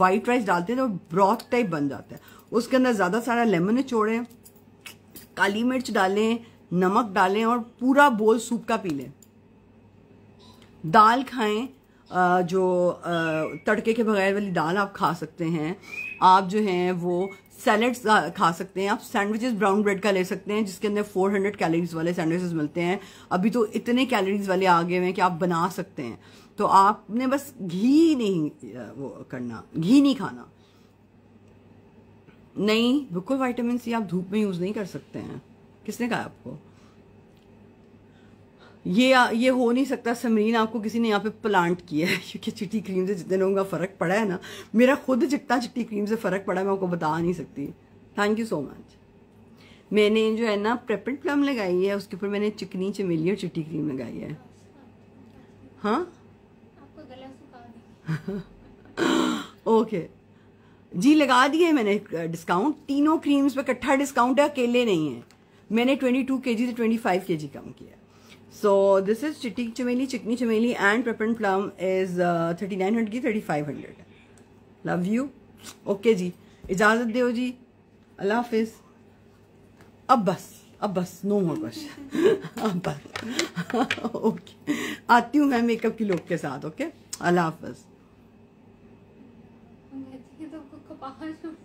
वाइट राइस डालते हैं तो ब्रॉथ टाइप बन जाता है उसके अंदर ज़्यादा सारा लेमन निचोड़ें काली मिर्च डालें नमक डालें और पूरा बोल सूप का पी लें दाल खाएं जो तड़के के बगैर वाली दाल आप खा सकते हैं आप जो हैं वो सैलड्स खा सकते हैं आप सैंडविचेस ब्राउन ब्रेड का ले सकते हैं जिसके अंदर 400 कैलोरीज वाले सैंडविचेस मिलते हैं अभी तो इतने कैलोरीज वाले आ गए हैं कि आप बना सकते हैं तो आपने बस घी नहीं वो करना घी नहीं खाना नहीं बिल्कुल वाइटामिन सी आप धूप में यूज़ नहीं कर सकते हैं किसने कहा आपको ये ये हो नहीं सकता समरीन आपको किसी ने यहाँ पे प्लांट किया है क्योंकि चिट्टी क्रीम से जितने लोगों का फ़र्क पड़ा है ना मेरा खुद जितना चिट्टी क्रीम से फ़र्क पड़ा है मैं आपको बता नहीं सकती थैंक यू सो मच मैंने जो है ना प्रेपेड प्लम लगाई है उसके ऊपर मैंने चिकनी चमेली और चिट्टी क्रीम लगाई है हाँ ओके जी लगा दिए मैंने डिस्काउंट तीनों क्रीम्स पे इकट्ठा डिस्काउंट है अकेले नहीं है मैंने 22 केजी से 25 केजी कम किया सो दिस इज चिट्टी Chameli Chikni Chameli and paper plum is thirty nine hundred की thirty five hundred love you okay जी इजाजत दो जी अल्लाह हाफिज अब बस अब बस नो मोर बस अब बस ओके आती हूँ मैं मेकअप की लोग के साथ ओके अल्लाह हाफिज